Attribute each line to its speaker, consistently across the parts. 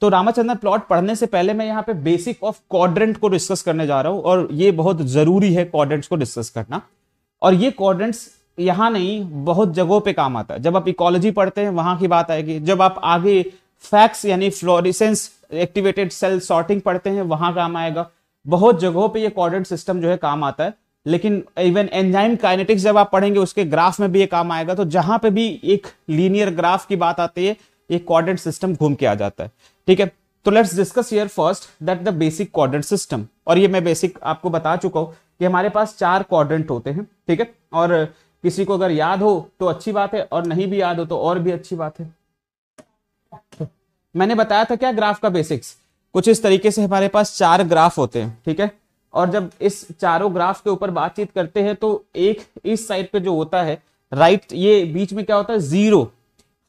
Speaker 1: तो रामाचंद्र प्लॉट पढ़ने से पहले मैं यहाँ पे बेसिक ऑफ क्वाड्रेंट को डिस्कस करने जा रहा हूं और ये बहुत जरूरी है क्वाड्रेंट्स को डिस्कस करना और ये क्वाड्रेंट्स यहां नहीं बहुत जगहों पे काम आता है जब आप इकोलॉजी पढ़ते हैं वहां की बात आएगी जब आप आगे फैक्स यानी फ्लोरिसेंस एक्टिवेटेड सेल सॉर्टिंग पढ़ते हैं वहां काम आएगा बहुत जगहों पे ये क्वाड्रेंट सिस्टम जो है काम आता है लेकिन इवन एंजाइम काइनेटिक्स जब आप पढ़ेंगे उसके ग्राफ में भी ये काम आएगा तो जहां पे भी एक लीनियर ग्राफ की बात आती है एक क्वाड्रेंट सिस्टम घूम के आ जाता है ठीक है तो let's discuss here first that the basic quadrant system और ये मैं बेसिक आपको बता चुका हूं कि हमारे पास चार क्वाड्रेंट होते हैं ठीक है और किसी को अगर याद हो तो अच्छी बात है और नहीं भी याद हो तो और भी अच्छी बात है मैंने बताया था क्या ग्राफ का बेसिक्स कुछ इस तरीके से हमारे पास चार ग्राफ होते हैं ठीक है और जब इस चारों ग्राफ के ऊपर बातचीत करते हैं तो एक इस साइड पे जो होता है राइट ये बीच में क्या होता है जीरो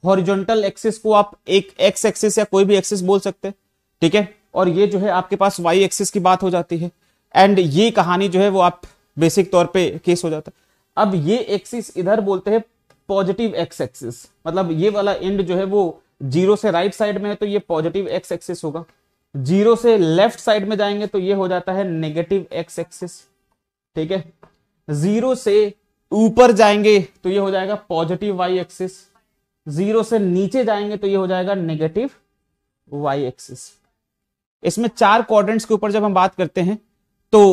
Speaker 1: हॉरिजॉन्टल एक्सिस को आप एक एक्स एक्सिस या कोई भी एक्सिस बोल सकते हैं ठीक है और ये जो है आपके पास वाई एक्सिस की बात हो जाती है एंड ये कहानी जो है वो आप बेसिक तौर पे केस हो जाता है अब ये एक्सिस इधर बोलते हैं पॉजिटिव एक्स एक्सिस मतलब ये वाला एंड जो है वो जीरो से राइट साइड में है तो ये पॉजिटिव एक्स एक्सिस होगा जीरो से लेफ्ट साइड में जाएंगे तो ये हो जाता है नेगेटिव एक्स एक्सिस ठीक है जीरो से ऊपर जाएंगे तो ये हो जाएगा पॉजिटिव वाई एक्सिस जीरो से नीचे जाएंगे तो ये हो जाएगा नेगेटिव वाई एक्सिस इसमें चार क्वाड्रेंट्स के ऊपर जब हम बात करते हैं तो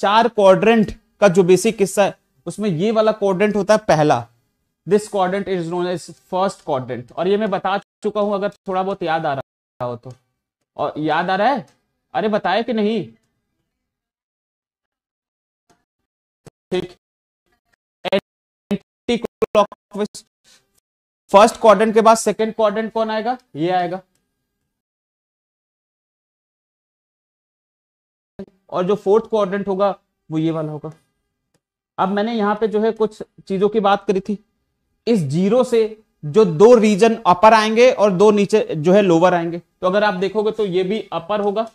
Speaker 1: चार क्वाड्रेंट का जो बेसिक हिस्सा है उसमें ये वाला क्वाड्रेंट होता है पहला this quadrant is known as first quadrant और ये मैं बता चुका हूं अगर थोड़ा बहुत याद आ रहा हो तो और याद आ रहा है अरे बताया कि नहीं
Speaker 2: ठीक एंटी क्लॉक फर्स्ट क्वाड्रेंट के बाद सेकंड क्वाड्रेंट कौन आएगा ये आएगा
Speaker 1: और जो फोर्थ क्वाड्रेंट होगा वो ये वाला होगा अब मैंने यहां पे जो है कुछ चीजों की बात करी थी इस जीरो से जो दो रीजन अपर आएंगे और दो नीचे जो है लोअर आएंगे तो अगर आप देखोगे तो ये भी अपर होगा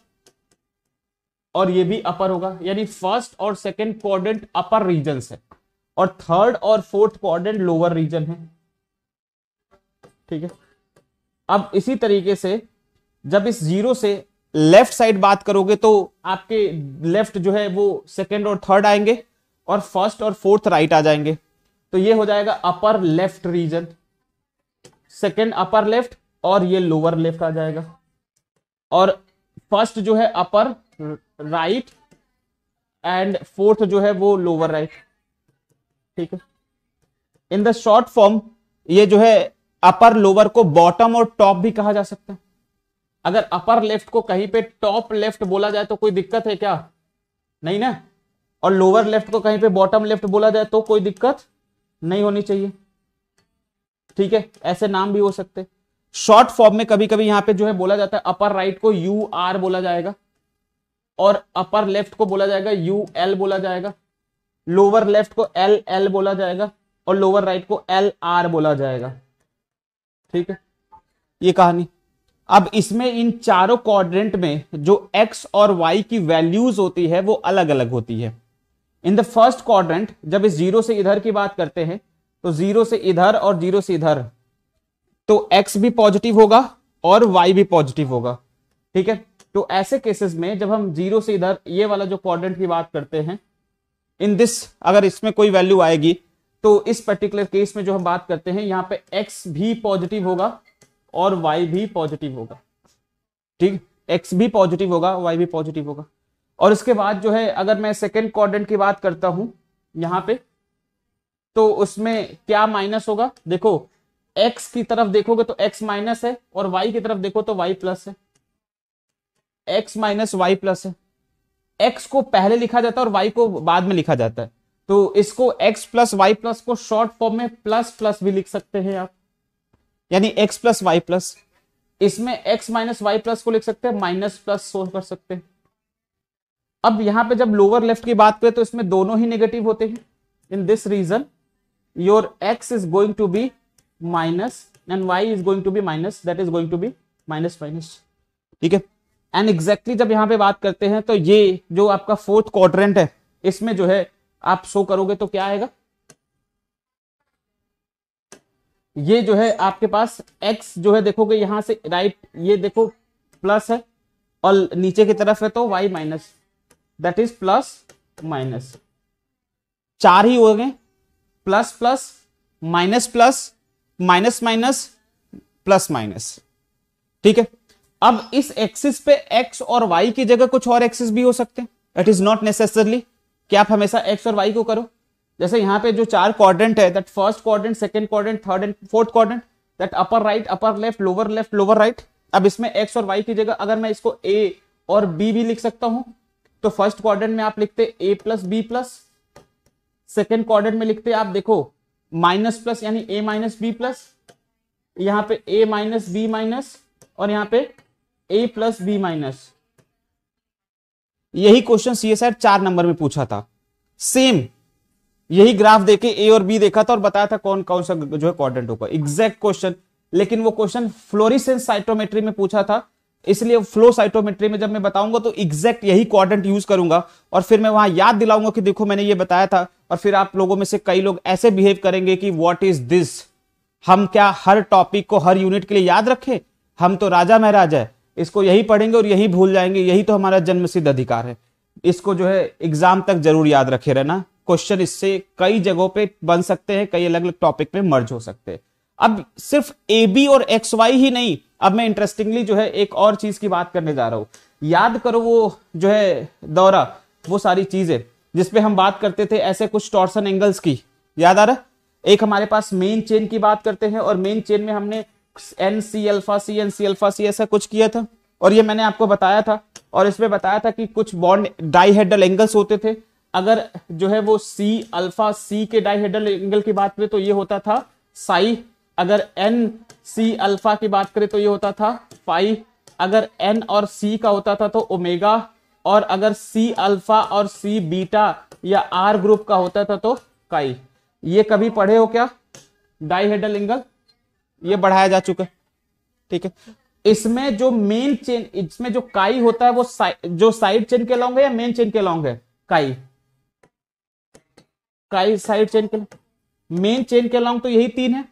Speaker 1: और ये भी अपर होगा यानी फर्स्ट और सेकेंड क्वाड्रेंट अपर रीजन है और थर्ड और फोर्थ क्वाड्रेंट लोअर रीजन है ठीक है अब इसी तरीके से जब इस जीरो से लेफ्ट साइड बात करोगे तो आपके लेफ्ट जो है वो सेकेंड और थर्ड आएंगे और फर्स्ट और फोर्थ राइट आ जाएंगे तो ये हो जाएगा upper left region second upper left और ये लोअर लेफ्ट आ जाएगा और फर्स्ट जो है अपर राइट एंड फोर्थ जो है वो लोअर राइट ठीक है इन द शॉर्ट फॉर्म ये जो है अपर लोअर को बॉटम और टॉप भी कहा जा सकता है अगर अपर लेफ्ट को कहीं पे टॉप लेफ्ट बोला जाए तो कोई दिक्कत है क्या नहीं ना और लोअर लेफ्ट को कहीं पे बॉटम लेफ्ट बोला जाए तो कोई दिक्कत नहीं होनी चाहिए ठीक है ऐसे नाम भी हो सकते शॉर्ट फॉर्म में कभी कभी यहां पे जो है बोला जाता है अपर राइट को यू आर बोला जाएगा और अपर लेफ्ट को बोला जाएगा यू एल बोला जाएगा लोअर लेफ्ट को एल एल बोला जाएगा और लोअर राइट को एल आर बोला जाएगा ठीक है ये कहानी अब इसमें इन चारों क्वाड्रेंट में जो एक्स और वाई की वैल्यूज होती है वो अलग अलग होती है इन द फर्स्ट क्वाड्रेंट जब इस जीरो से इधर की बात करते हैं तो जीरो से इधर और जीरो से इधर तो एक्स भी पॉजिटिव होगा और वाई भी पॉजिटिव होगा ठीक है तो ऐसे केसेस में जब हम जीरो से इधर ये वाला जो क्वाड्रेंट की बात करते हैं इन दिस अगर इसमें कोई वैल्यू आएगी तो इस पर्टिकुलर केस में जो हम बात करते हैं यहां पे एक्स भी पॉजिटिव होगा और वाई भी पॉजिटिव होगा ठीक एक्स भी पॉजिटिव होगा वाई भी पॉजिटिव होगा और इसके बाद जो है अगर मैं सेकेंड क्वाड्रेंट की बात करता हूं यहां पर तो उसमें क्या माइनस होगा देखो x की तरफ देखोगे तो x माइनस है और y की तरफ देखो तो y प्लस है x माइनस वाई प्लस है x को पहले लिखा जाता है और y को बाद में लिखा जाता है तो इसको x प्लस वाई प्लस को शॉर्ट फॉर्म में प्लस प्लस भी लिख सकते हैं आप यानी x प्लस वाई प्लस इसमें x माइनस वाई प्लस को लिख सकते हैं माइनस प्लस सो कर सकते हैं अब यहां पे जब लोअर लेफ्ट की बात करें तो इसमें दोनों ही नेगेटिव होते हैं in this region your x is going to be minus and y is going to be minus that is going to be minus minus ठीक है एंड एग्जैक्टली exactly जब यहां पे बात करते हैं तो ये जो आपका फोर्थ क्वाड्रेंट है इसमें जो है आप शो करोगे तो क्या आएगा ये जो है आपके पास x जो है देखोगे यहां से राइट ये देखो प्लस है और नीचे की तरफ है तो y minus that is plus minus चार ही हो गए plus plus minus plus minus minus plus minus ठीक है अब इस एक्सिस पे एक्स और वाई की जगह कुछ और एक्सिस भी हो सकते हैं इट इज नॉट नेसेसरली कि आप हमेशा एक्स और वाई को करो जैसे यहाँ पे जो चार क्वाड्रेंट है that first quadrant second quadrant third and fourth quadrant that upper right upper left lower left lower right अब इसमें एक्स और वाई की जगह अगर मैं इसको ए और बी भी लिख सकता हूं तो फर्स्ट क्वाड्रेंट में आप लिखते A plus B plus second क्वार में लिखते हैं आप देखो माइनस प्लस यानी ए माइनस बी प्लस यहां पे ए माइनस बी माइनस और यहां पे ए प्लस बी माइनस यही क्वेश्चन सी एस चार नंबर में पूछा था सेम यही ग्राफ देखे ए और बी देखा था और बताया था कौन कौन सा जो है क्वारेंट होगा एग्जैक्ट क्वेश्चन लेकिन वो क्वेश्चन फ्लोरिसेंस साइटोमेट्री में पूछा था इसलिए फ्लो साइटोमेट्री में जब मैं बताऊंगा तो एग्जैक्ट यही क्वाड्रेंट यूज करूंगा और फिर मैं वहां याद दिलाऊंगा कि देखो मैंने ये बताया था और फिर आप लोगों में से कई लोग ऐसे बिहेव करेंगे कि व्हाट इज दिस हम क्या हर टॉपिक को हर यूनिट के लिए याद रखें हम तो राजा महाराजा है इसको यही पढ़ेंगे और यही भूल जाएंगे यही तो हमारा जन्म सिद्ध अधिकार है इसको जो है एग्जाम तक जरूर याद रखे रहना क्वेश्चन इससे कई जगहों पे बन सकते हैं कई अलग अलग टॉपिक पे मर्ज हो सकते हैं अब सिर्फ ए बी और एक्स वाई ही नहीं अब मैं इंटरेस्टिंगली जो है एक और चीज की बात करने जा रहा हूं याद करो वो जो है दौरा वो सारी चीजें जिसपे हम बात करते थे ऐसे कुछ टॉर्सन एंगल्स की याद आ रहा एक हमारे पास मेन चेन की बात करते हैं और मेन चेन में हमने N C alpha C N C alpha C ऐसा कुछ किया था और ये मैंने आपको बताया था और इसमें बताया था कि कुछ बॉन्ड डाईहेडल एंगल्स होते थे अगर जो है वो सी अल्फा सी के डाईहेडल एंगल की बात करें तो ये होता था साई अगर एन सी अल्फा की बात करें तो ये होता था पाई अगर एन और सी का होता था तो ओमेगा और अगर सी अल्फा और सी बीटा या आर ग्रुप का होता था तो काई ये कभी पढ़े हो क्या डाईहेडल एंगल ये बढ़ाया जा चुका ठीक है इसमें जो मेन चेन इसमें जो काई होता है वो साइ, जो साइड चेन के लॉन्ग है या मेन चेन के लॉन्ग है काई काई साइड चेन के मेन चेन के लॉन्ग तो यही तीन है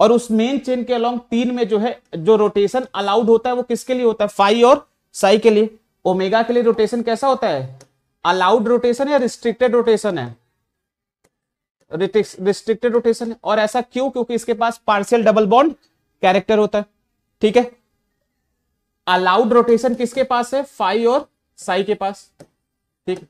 Speaker 1: और उस मेन चेन के अलोंग तीन में जो है जो रोटेशन अलाउड होता है वो किसके लिए होता है फाइव और साई के लिए ओमेगा के लिए रोटेशन कैसा होता है अलाउड रोटेशन या रिस्ट्रिक्टेड रोटेशन है रिस्ट्रिक्टेड रोटेशन है और ऐसा क्यों क्योंकि इसके पास पार्शियल डबल बॉन्ड कैरेक्टर होता है ठीक है अलाउड रोटेशन किसके पास है फाइव और साई के पास ठीक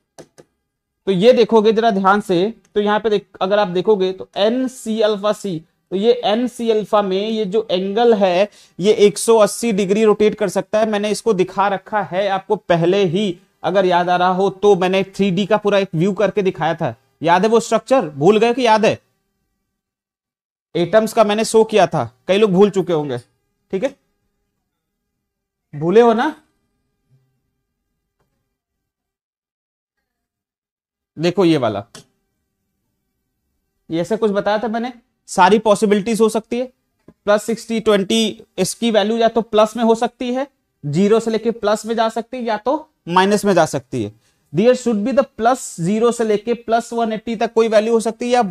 Speaker 1: तो ये देखोगे जरा ध्यान से तो यहां पे देख अगर आप देखोगे तो एन सी अल्फा सी तो ये एन सी एल्फा में ये जो एंगल है ये 180 डिग्री रोटेट कर सकता है मैंने इसको दिखा रखा है आपको पहले ही अगर याद आ रहा हो तो मैंने थ्री का पूरा एक व्यू करके दिखाया था याद है वो स्ट्रक्चर भूल गए कि याद है एटम्स का मैंने शो किया था कई लोग भूल चुके होंगे ठीक है भूले हो ना देखो ये वाला ये ऐसे कुछ बताया था मैंने सारी पॉसिबिलिटीज हो सकती है प्लस सिक्सटी ट्वेंटी इसकी वैल्यू या तो प्लस में हो सकती है जीरो से लेके प्लस में जा सकती है या तो माइनस में जा सकती है there should be the plus zero से लेके प्लस वन एट्टी तक कोई वैल्यू हो सकती है या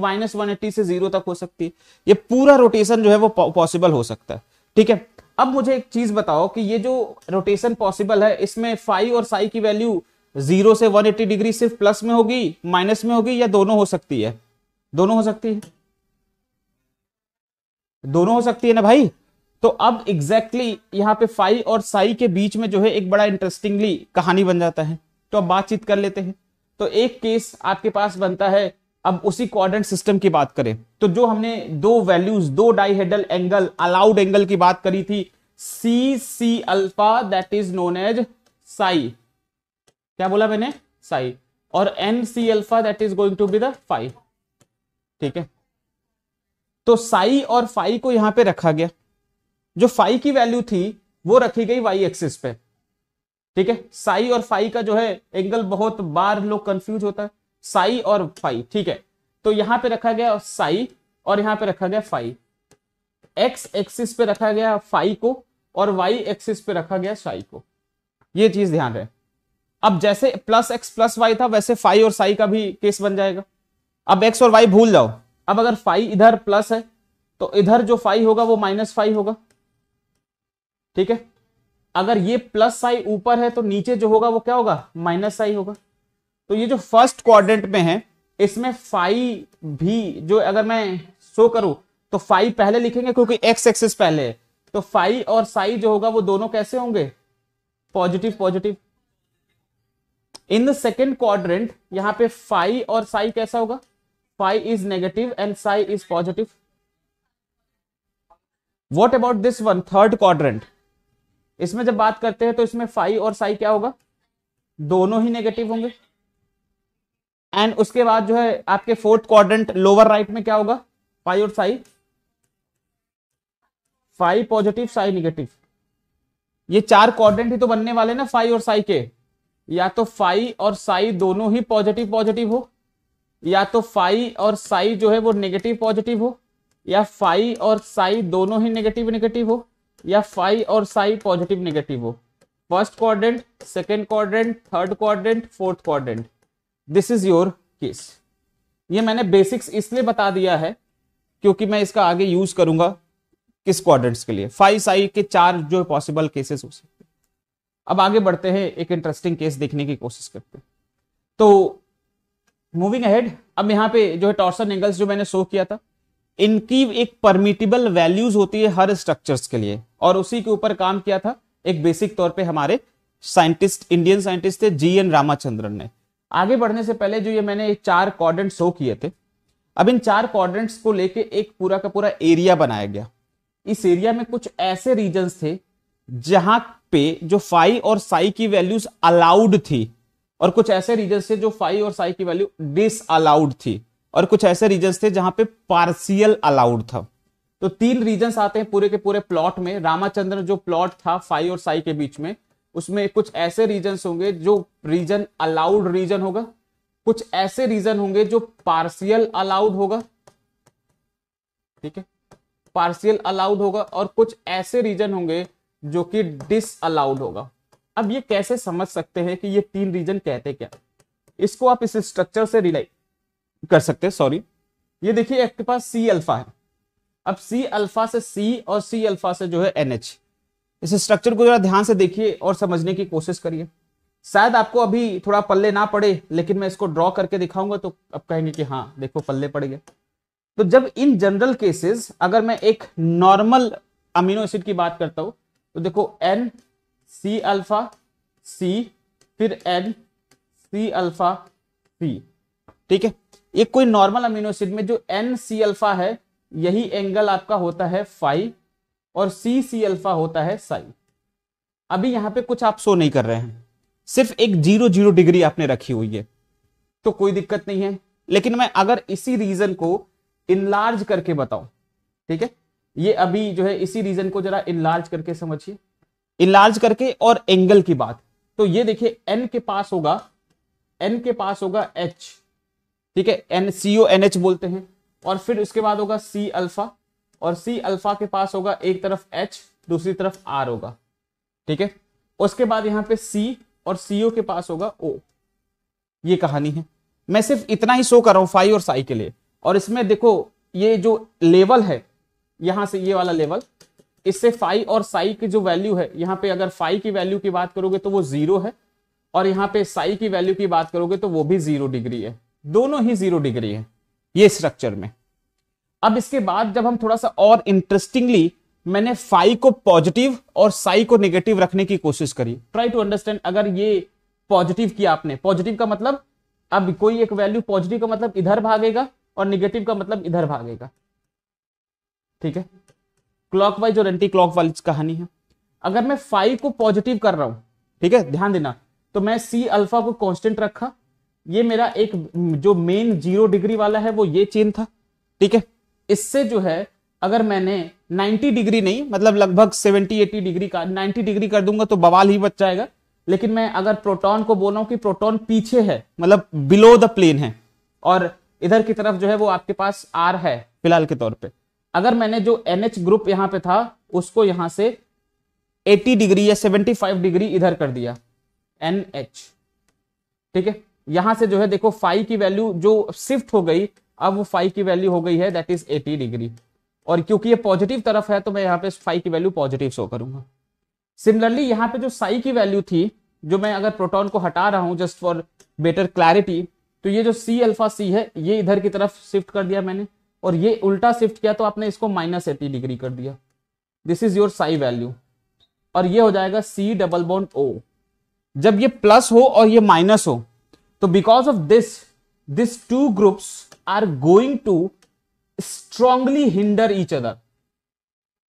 Speaker 1: माइनस वन एट्टी से जीरो तक हो सकती है ये पूरा रोटेशन जो है वो पॉसिबल हो सकता है ठीक है अब मुझे एक चीज बताओ कि ये जो रोटेशन पॉसिबल है इसमें फाइव और साई की वैल्यू जीरो से वन एट्टी डिग्री सिर्फ प्लस में होगी माइनस में होगी या दोनों हो सकती है दोनों हो सकती है दोनों हो सकती है ना भाई तो अब एग्जैक्टली exactly यहाँ पे फाई और साई के बीच में जो है एक बड़ा इंटरेस्टिंगली कहानी बन जाता है तो अब बातचीत कर लेते हैं तो एक केस आपके पास बनता है अब उसी क्वाड्रेंट सिस्टम की बात करें तो जो हमने दो वैल्यूज दो डाईहेडल एंगल अलाउड एंगल की बात करी थी C C alpha that is known as psi क्या बोला मैंने साई और N C alpha that is going to be the phi ठीक है तो साई और फाई को यहां पे रखा गया जो फाई की वैल्यू थी वो रखी गई वाई एक्सिस पे ठीक है साई और फाई का जो है एंगल बहुत बार लोग कंफ्यूज होता है साई और फाई ठीक है तो यहां पे रखा गया साई और यहां पे रखा गया फाई एक्स एक्सिस पे रखा गया फाई को और वाई एक्सिस पे रखा गया साई को ये चीज ध्यान रहे अब जैसे प्लस एक्स प्लस वाई था वैसे फाई और साई का भी केस बन जाएगा अब एक्स और वाई भूल जाओ अब अगर फाइव इधर प्लस है तो इधर जो फाइव होगा वो माइनस फाइव होगा ठीक है अगर ये प्लस साई ऊपर है तो नीचे जो होगा वो क्या होगा माइनस साई होगा तो ये जो फर्स्ट क्वाड्रेंट में है इसमें फाइव भी जो अगर मैं शो करूं तो फाइव पहले लिखेंगे क्योंकि एक्स एक्सिस पहले है तो फाइव और साई जो होगा वो दोनों कैसे होंगे positive positive in the second quadrant यहां पे फाइव और साई कैसा होगा phi is negative and psi is positive what about this one third quadrant इसमें जब बात करते हैं तो इसमें फाइव और साई क्या होगा दोनों ही नेगेटिव होंगे एंड उसके बाद जो है आपके फोर्थ क्वाड्रेंट लोअर राइट में क्या होगा फाइव और psi phi positive psi negative ये चार क्वाड्रेंट ही तो बनने वाले ना फाइव और साई के या तो फाइव और साई दोनों ही पॉजिटिव पॉजिटिव हो या तो फाई और साई जो है वो नेगेटिव पॉजिटिव हो या फाई और साई दोनों ही नेगेटिव नेगेटिव हो या फाई और साई पॉजिटिव नेगेटिव हो first quadrant second quadrant third quadrant fourth quadrant this is your case ये मैंने बेसिक्स इसलिए बता दिया है क्योंकि मैं इसका आगे यूज करूंगा किस क्वाड्रेंट्स के लिए फाइव साई के चार जो पॉसिबल केसेस हो सकते अब आगे बढ़ते हैं एक इंटरेस्टिंग केस देखने की कोशिश करते हैं तो मूविंग अहेड अब यहाँ पे जो है टॉर्सन एंगल्स जो मैंने शो किया था इनकी एक परमिटेबल वैल्यूज होती है हर स्ट्रक्चर्स के लिए और उसी के ऊपर काम किया था एक बेसिक तौर पे हमारे साइंटिस्ट इंडियन साइंटिस्ट थे जी एन रामाचंद्रन ने आगे बढ़ने से पहले जो ये मैंने चार क्वाड्रेंट शो किए थे अब इन चार क्वाड्रेंट्स को लेके एक पूरा का पूरा एरिया बनाया गया इस एरिया में कुछ ऐसे रीजन थे जहां पे जो फाई और साई की वैल्यूज अलाउड थी और कुछ ऐसे रीजन थे जो फाइव और साई की वैल्यू डिस अलाउड थी और कुछ ऐसे रीजन थे जहां पे पार्सियल अलाउड था तो तीन रीजन आते हैं पूरे के पूरे प्लॉट में रामाचंद्र जो प्लॉट था फाइव और साई के बीच में उसमें कुछ ऐसे रीजन होंगे जो रीजन अलाउड रीजन होगा कुछ ऐसे रीजन होंगे जो पार्सियल अलाउड होगा ठीक है पार्सियल अलाउड होगा और कुछ ऐसे रीजन होंगे जो कि डिस अलाउड होगा अब ये कैसे समझ सकते हैं कि ये तीन रीजन कहते क्या इसको आप इस स्ट्रक्चर से रिलाई कर सकते हैं सॉरी ये देखिए आपके पास सी अल्फा है अब सी अल्फा से सी और सी अल्फा से जो है एनएच इस स्ट्रक्चर को जरा ध्यान से देखिए और समझने की कोशिश करिए शायद आपको अभी थोड़ा पल्ले ना पड़े लेकिन मैं इसको ड्रॉ करके दिखाऊंगा तो आप कहेंगे कि हाँ देखो पल्ले पड़ गए तो जब इन जनरल केसेस अगर मैं एक नॉर्मल अमीनो एसिड की बात करता हूं तो देखो एन सी अल्फा सी फिर एन सी अल्फा सी ठीक है एक कोई नॉर्मल अमीनो एसिड में जो एन सी अल्फा है यही एंगल आपका होता है फाइव और सी सी अल्फा होता है साई अभी यहां पे कुछ आप शो नहीं कर रहे हैं सिर्फ एक जीरो जीरो डिग्री आपने रखी हुई है तो कोई दिक्कत नहीं है लेकिन मैं अगर इसी रीजन को इनलार्ज करके बताऊं ठीक है ये अभी जो है इसी रीजन को जरा इनलार्ज करके समझिए इलाज करके और एंगल की बात तो ये देखिए एन के पास होगा एन के पास होगा एच ठीक है N C O N H बोलते हैं और फिर उसके बाद होगा सी अल्फा और सी अल्फा के पास होगा एक तरफ एच दूसरी तरफ आर होगा ठीक है उसके बाद यहां पे सी और सीओ के पास होगा ओ ये कहानी है मैं सिर्फ इतना ही शो कर रहा हूं फाइव और साई के लिए और इसमें देखो ये जो लेवल है यहां से ये वाला लेवल इससे फाइव और साई की जो वैल्यू है यहाँ पे अगर फाइव की वैल्यू की बात करोगे तो वो जीरो है और यहाँ पे साई की वैल्यू की बात करोगे तो वो भी जीरो डिग्री है दोनों ही जीरो डिग्री है ये स्ट्रक्चर में अब इसके बाद जब हम थोड़ा सा और इंटरेस्टिंगली मैंने फाइव को पॉजिटिव और साई को नेगेटिव रखने की कोशिश करी ट्राई टू अंडरस्टैंड अगर ये पॉजिटिव किया आपने पॉजिटिव का मतलब अब कोई एक वैल्यू पॉजिटिव का मतलब इधर भागेगा और निगेटिव का मतलब इधर भागेगा ठीक है क्लॉकवाइज और एंटी क्लॉक वाइज कहानी है अगर मैं फाइव को पॉजिटिव कर रहा हूं ठीक है ध्यान देना तो मैं सी अल्फा को कांस्टेंट रखा ये मेरा एक जो मेन जीरो डिग्री वाला है वो ये चेन था ठीक है इससे जो है अगर मैंने 90 डिग्री नहीं मतलब लगभग 70 80 डिग्री का 90 डिग्री कर दूंगा तो बवाल ही बच जाएगा लेकिन मैं अगर प्रोटॉन को बोला हूँ कि प्रोटॉन पीछे है मतलब बिलो द प्लेन है और इधर की तरफ जो है वो आपके पास आर है फिलहाल के तौर पर अगर मैंने जो एन एच ग्रुप यहां पे था उसको यहां से 80 डिग्री या 75 डिग्री इधर कर दिया एन एच ठीक है यहां से जो है देखो फाइव की वैल्यू जो शिफ्ट हो गई अब वो फाइव की वैल्यू हो गई है दैट इज 80 डिग्री और क्योंकि ये पॉजिटिव तरफ है तो मैं यहाँ पे फाइव की वैल्यू पॉजिटिव शो करूंगा सिमिलरली यहाँ पे जो साई की वैल्यू थी जो मैं अगर प्रोटॉन को हटा रहा हूं जस्ट फॉर बेटर क्लैरिटी तो ये जो सी अल्फा सी है ये इधर की तरफ शिफ्ट कर दिया मैंने और ये उल्टा शिफ्ट किया तो आपने इसको माइनस एटी डिग्री कर दिया this is your psi value और ये हो जाएगा सी डबल बॉन्ड ओ जब ये प्लस हो और ये माइनस हो तो because of this this two groups are going to strongly hinder each other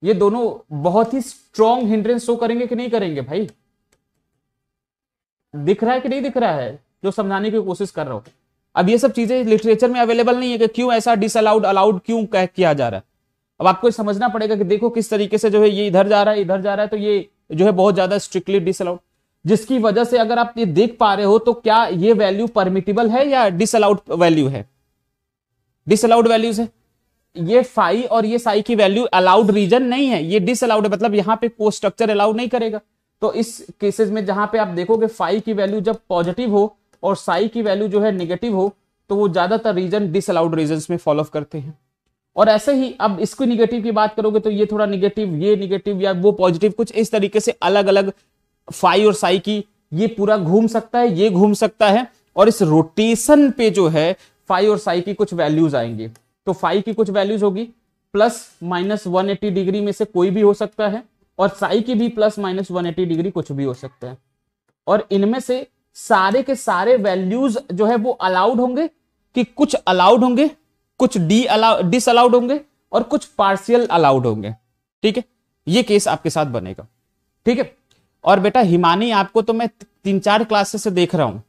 Speaker 1: ये दोनों बहुत ही स्ट्रांग हिंड्रेंस शो करेंगे कि नहीं करेंगे भाई दिख रहा है कि नहीं दिख रहा है जो समझाने की कोशिश कर रहा हूं अब ये सब चीजें लिटरेचर में अवेलेबल नहीं है कि क्यों ऐसा डिसअलाउड अलाउड क्यों कह किया जा रहा है अब आपको समझना पड़ेगा कि देखो किस तरीके से जो है ये इधर जा रहा है इधर जा रहा है तो ये जो है बहुत ज्यादा स्ट्रिक्टली डिसअलाउड जिसकी वजह से अगर आप ये देख पा रहे हो तो क्या ये वैल्यू परमिटेबल है या डिसअलाउड वैल्यू है डिसअलाउड वैल्यूज है ये फाई और ये साई की वैल्यू अलाउड रीजन नहीं है ये डिसअलाउड है मतलब यहाँ पे को स्ट्रक्चर अलाउड नहीं करेगा तो इस केसेस में जहां पे आप देखोगे फाइव की वैल्यू जब पॉजिटिव हो और साई की वैल्यू जो है निगेटिव हो तो वो ज्यादातर रीजन डिसअलाउड रीजन में फॉलो करते हैं और ऐसे ही अब इसको निगेटिव की बात करोगे तो ये थोड़ा निगेटिव ये निगेटिव या वो पॉजिटिव कुछ इस तरीके से अलग अलग फाई और साई की ये पूरा घूम सकता है ये घूम सकता है और इस रोटेशन पे जो है फाई और साई की कुछ वैल्यूज आएंगे तो फाई की कुछ वैल्यूज होगी प्लस माइनस 180 डिग्री में से कोई भी हो सकता है और साई की भी प्लस माइनस 180 डिग्री कुछ भी हो सकता है और इनमें से सारे के सारे वैल्यूज जो है वो अलाउड होंगे कि कुछ अलाउड होंगे कुछ डी अलाउड डिस अलाउड होंगे और कुछ पार्शियल अलाउड होंगे ठीक है ये केस आपके साथ बनेगा ठीक है और बेटा हिमानी आपको तो मैं तीन चार क्लासेस से देख रहा हूं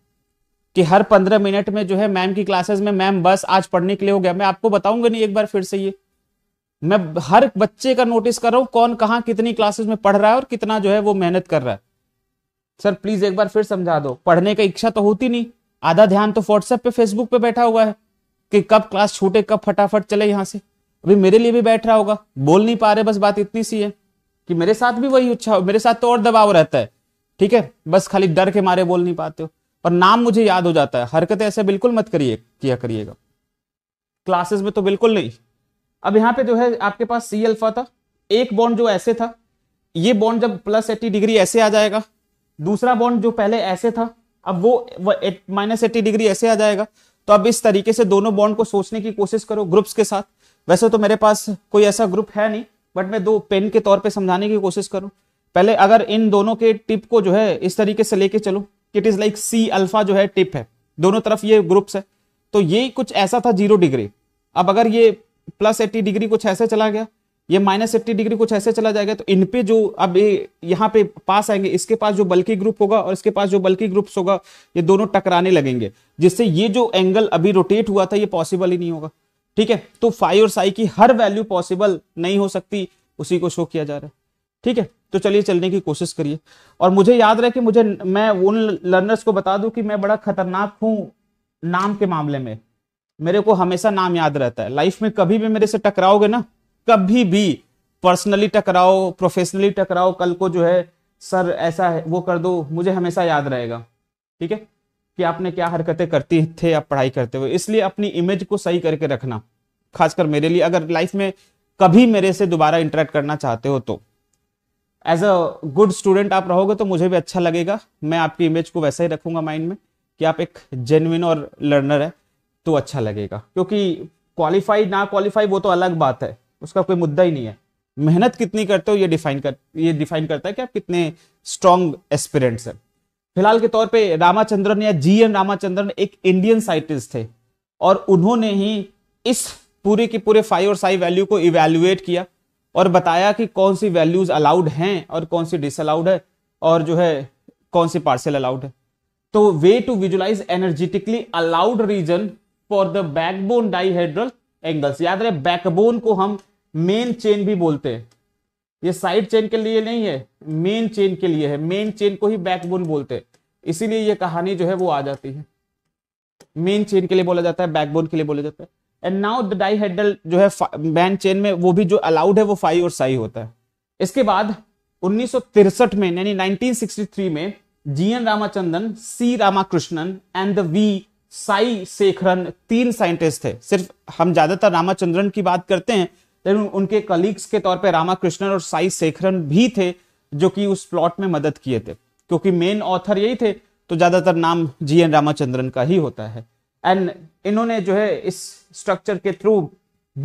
Speaker 1: कि हर पंद्रह मिनट में जो है मैम की क्लासेस में मैम बस आज पढ़ने के लिए हो गया मैं आपको बताऊंगा नहीं एक बार फिर से ये मैं हर बच्चे का नोटिस कर रहा हूं कौन कहां कितनी क्लासेस में पढ़ रहा है और कितना जो है वो मेहनत कर रहा है सर प्लीज एक बार फिर समझा दो पढ़ने का इच्छा तो होती नहीं आधा ध्यान तो व्हाट्सएप पे फेसबुक पे बैठा हुआ है कि कब क्लास छूटे कब फटाफट चले यहाँ से अभी मेरे लिए भी बैठ रहा होगा बोल नहीं पा रहे बस बात इतनी सी है कि मेरे साथ भी वही इच्छा मेरे साथ तो और दबाव रहता है ठीक है बस खाली डर के मारे बोल नहीं पाते हो पर नाम मुझे याद हो जाता है हरकतें ऐसे बिल्कुल मत करिए किया करिएगा क्लासेस में तो बिल्कुल नहीं अब यहाँ पे जो है आपके पास सी अल्फा था एक बॉन्ड जो ऐसे था ये बॉन्ड जब प्लस एट्टी डिग्री ऐसे आ जाएगा दूसरा बॉन्ड जो पहले ऐसे था अब वो माइनस एट्टी डिग्री ऐसे आ जाएगा तो अब इस तरीके से दोनों बॉन्ड को सोचने की कोशिश करो ग्रुप्स के साथ वैसे तो मेरे पास कोई ऐसा ग्रुप है नहीं बट मैं दो पेन के तौर पे समझाने की कोशिश करूं पहले अगर इन दोनों के टिप को जो है इस तरीके से लेके चलो it is like C alpha जो है टिप है दोनों तरफ ये ग्रुप्स है तो ये कुछ ऐसा था जीरो डिग्री अब अगर ये प्लस एट्टी डिग्री कुछ ऐसे चला गया ये माइनस एट्टी डिग्री कुछ ऐसे चला जाएगा तो इनपे जो अब यहाँ पे पास आएंगे इसके पास जो बल्कि ग्रुप होगा और इसके पास जो बल्कि ग्रुप होगा ये दोनों टकराने लगेंगे जिससे ये जो एंगल अभी रोटेट हुआ था ये पॉसिबल ही नहीं होगा ठीक है तो फाइव और साई की हर वैल्यू पॉसिबल नहीं हो सकती उसी को शो किया जा रहा है ठीक है तो चलिए चलने की कोशिश करिए और मुझे याद रहे कि मुझे मैं उन लर्नर्स को बता दूं कि मैं बड़ा खतरनाक हूं नाम के मामले में मेरे को हमेशा नाम याद रहता है लाइफ में कभी भी मेरे से टकराओगे ना कभी भी पर्सनली टकराओ प्रोफेशनली टकराओ कल को जो है सर ऐसा है वो कर दो मुझे हमेशा याद रहेगा ठीक है कि आपने क्या हरकतें करती थे आप पढ़ाई करते हुए इसलिए अपनी इमेज को सही करके रखना खासकर मेरे लिए अगर लाइफ में कभी मेरे से दोबारा इंटरेक्ट करना चाहते हो तो एज अ गुड स्टूडेंट आप रहोगे तो मुझे भी अच्छा लगेगा मैं आपकी इमेज को वैसा ही रखूंगा माइंड में कि आप एक जेन्यन और लर्नर है तो अच्छा लगेगा क्योंकि क्वालिफाई ना क्वालिफाई वो तो अलग बात है उसका कोई मुद्दा ही नहीं है मेहनत कितनी करते हो ये डिफाइन कर ये डिफाइन करता है कि आप कितने स्ट्रॉन्ग एस्पिरेंट्स हैं फिलहाल के तौर पे रामाचंद्रन या जी एन रामाचंद्रन एक इंडियन साइंटिस्ट थे और उन्होंने ही इस पूरे के पूरे फाइव और साइव वैल्यू को इवेल्युएट किया और बताया कि कौन सी वैल्यूज अलाउड हैं और कौन सी डिसअलाउड है और जो है कौन सी पार्सल अलाउड है तो way to visualize energetically allowed region for the backbone dihedral angles याद रहे बैकबोन को हम मेन चेन भी बोलते हैं ये साइड चेन के लिए नहीं है मेन चेन के लिए है मेन चेन को ही बैकबोन बोलते हैं इसीलिए ये कहानी जो है वो आ जाती है मेन चेन के लिए बोला जाता है बैकबोन के लिए बोला जाता है एंड नाउ द हेडल जो है मैन चेन में वो भी जो अलाउड है वो फाइव और साई होता है इसके बाद उन्नीस में यानी 1963 में G N Ramachandran C Ramakrishnan and the V Sasisekharan तीन साइंटिस्ट थे सिर्फ हम ज्यादातर रामाचंद्रन की बात करते हैं देन उनके कलीग्स के तौर पे रामाकृष्णन और साई शेखरन भी थे जो कि उस प्लॉट में मदद किए थे क्योंकि मेन ऑथर यही थे तो ज्यादातर नाम जी एन रामाचंद्रन का ही होता है एंड इन्होंने जो है इस स्ट्रक्चर के थ्रू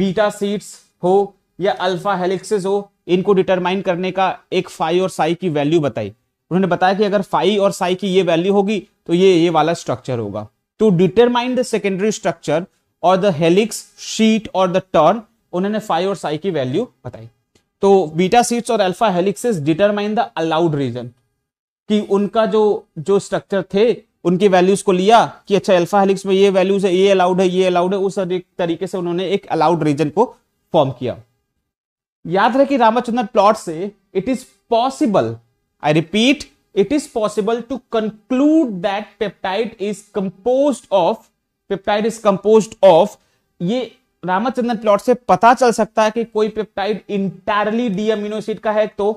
Speaker 1: बीटा सीट्स हो या अल्फा हेलिक्सिस हो इनको डिटरमाइन करने का एक फाई और साई की वैल्यू बताई उन्होंने बताया कि अगर फाई और साई की ये वैल्यू होगी तो ये ये वाला स्ट्रक्चर होगा to determine the secondary structure और द हेलिक्स शीट और द टर्न उन्होंने फाइव और साई की वैल्यू बताई तो बीटा सीट्स और alpha helices determine the allowed region कि उनका जो जो स्ट्रक्चर थे उनकी वैल्यूज को लिया कि अच्छा अल्फा हेलिक्स में ये वैल्यूज है ये अलाउड है ये अलाउड है उस तरीके से उन्होंने एक अलाउड रीजन को फॉर्म किया याद रहे कि रामाचंद्रन प्लॉट से it is possible I repeat it is possible to conclude that peptide is composed of peptide is composed of ये रामचंद्र प्लॉट से पता चल सकता है कि कोई पेप्टाइड इंटायरली डी अमीनोसिड का है तो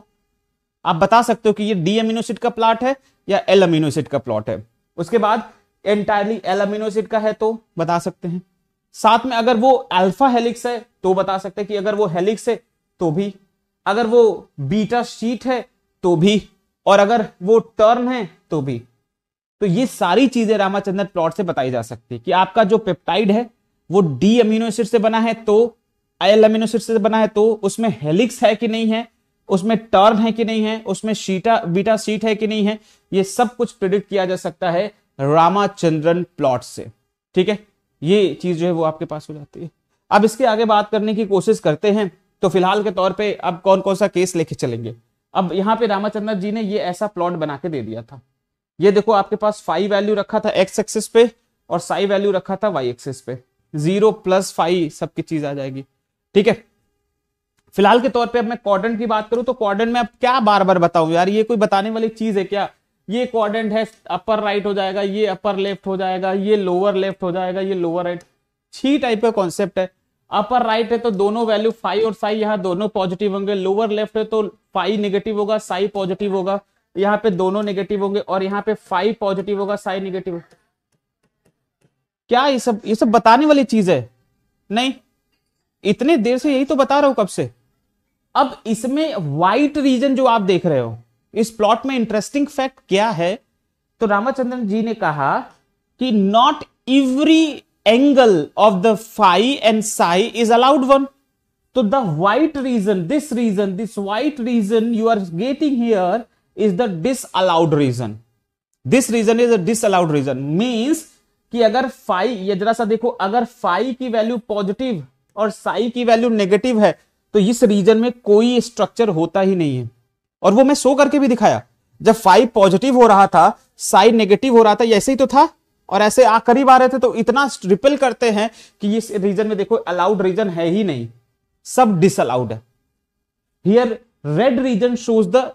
Speaker 1: आप बता सकते हो कि ये डी अमीनोसिड का प्लॉट है या एल अमीनोसिड का प्लॉट है उसके बाद एंटायरली एल अमीनोसिड का है तो बता सकते हैं साथ में अगर वो अल्फा हेलिक्स है तो बता सकते हैं कि अगर वो हेलिक्स है तो भी अगर वो बीटा शीट है तो भी और अगर वो टर्न है तो भी तो ये सारी चीजें रामाचंद्र प्लॉट से बताई जा सकती है कि आपका जो पेप्टाइड है वो डी अमीनो एसिड से बना है तो एल अमीनो एसिड से बना है तो उसमें हेलिक्स है कि नहीं है उसमें टर्न है कि नहीं है उसमें शीटा बीटा सीट है कि नहीं है ये सब कुछ प्रिडिक्ट किया जा सकता है रामाचंद्रन प्लॉट से ठीक है ये चीज जो है वो आपके पास हो जाती है अब इसके आगे बात करने की कोशिश करते हैं तो फिलहाल के तौर पे अब कौन कौन सा केस लेके चलेंगे अब यहाँ पे रामाचंद्र जी ने ये ऐसा प्लॉट बना के दे दिया था ये देखो आपके पास फाइव वैल्यू रखा था एक्स एक्सिस पे और साई वैल्यू रखा था वाई एक्सिस पे जीरो प्लस फाइव सबकी चीज आ जाएगी ठीक है फिलहाल के तौर पे अब मैं क्वाड्रेंट की बात करूं तो क्वाड्रेंट में अब क्या बार बार बताऊं यार ये कोई बताने वाली चीज है क्या ये क्वाड्रेंट है अपर राइट हो जाएगा ये अपर लेफ्ट हो जाएगा ये लोअर लेफ्ट हो जाएगा ये लोअर राइट छी टाइप का कॉन्सेप्ट है अपर राइट है तो दोनों वैल्यू फाइव और साई यहाँ दोनों पॉजिटिव होंगे लोअर लेफ्ट है तो फाइव नेगेटिव होगा साई पॉजिटिव होगा यहाँ पे दोनों नेगेटिव होंगे और यहाँ पे फाइव पॉजिटिव होगा साई निगेटिव होगा क्या ये सब ये सब बताने वाली चीज है नहीं इतने देर से यही तो बता रहा हूं कब से अब इसमें व्हाइट रीजन जो आप देख रहे हो इस प्लॉट में इंटरेस्टिंग फैक्ट क्या है तो रामाचंद्रन जी ने कहा कि not every angle of the phi and psi is allowed one तो the white region this region this white region you are getting here is disallowed region this region is a disallowed region means कि अगर five ये जरा सा देखो अगर five की value positive और साई की वैल्यू नेगेटिव है तो इस रीजन में कोई स्ट्रक्चर होता ही नहीं है और वो मैं शो करके भी दिखाया जब फाइव पॉजिटिव हो रहा था साई नेगेटिव हो रहा था ऐसे ही तो था और ऐसे आ करीब आ रहे थे तो इतना रिपेल करते हैं कि इस रीजन में देखो अलाउड रीजन है ही नहीं सब डिसअलाउड है here red region shows the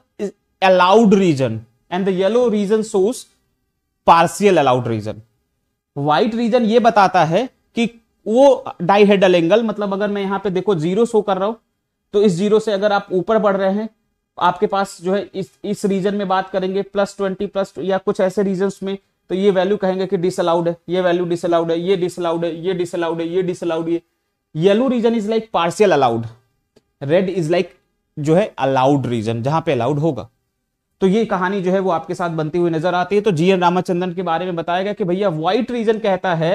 Speaker 1: allowed region and the yellow region shows partial allowed region white region ये बताता है कि वो डाइहेडल एंगल मतलब अगर मैं यहां पे देखो जीरो शो कर रहा हूं तो इस जीरो से अगर आप ऊपर बढ़ रहे हैं आपके पास जो है इस इस रीजन में बात करेंगे प्लस ट्वेंटी प्लस या कुछ ऐसे रीजन में तो ये वैल्यू कहेंगे कि डिसअलाउड है ये वैल्यू डिसअलाउड है ये डिसअलाउड है ये डिसअलाउड है ये डिसअलाउड ये yellow region is like partial allowed red is like जो है अलाउड रीजन जहां पे अलाउड होगा तो ये कहानी जो है वो आपके साथ बनती हुई नजर आती है तो जी एन रामाचंद्रन के बारे में बताया गया कि भैया व्हाइट रीजन कहता है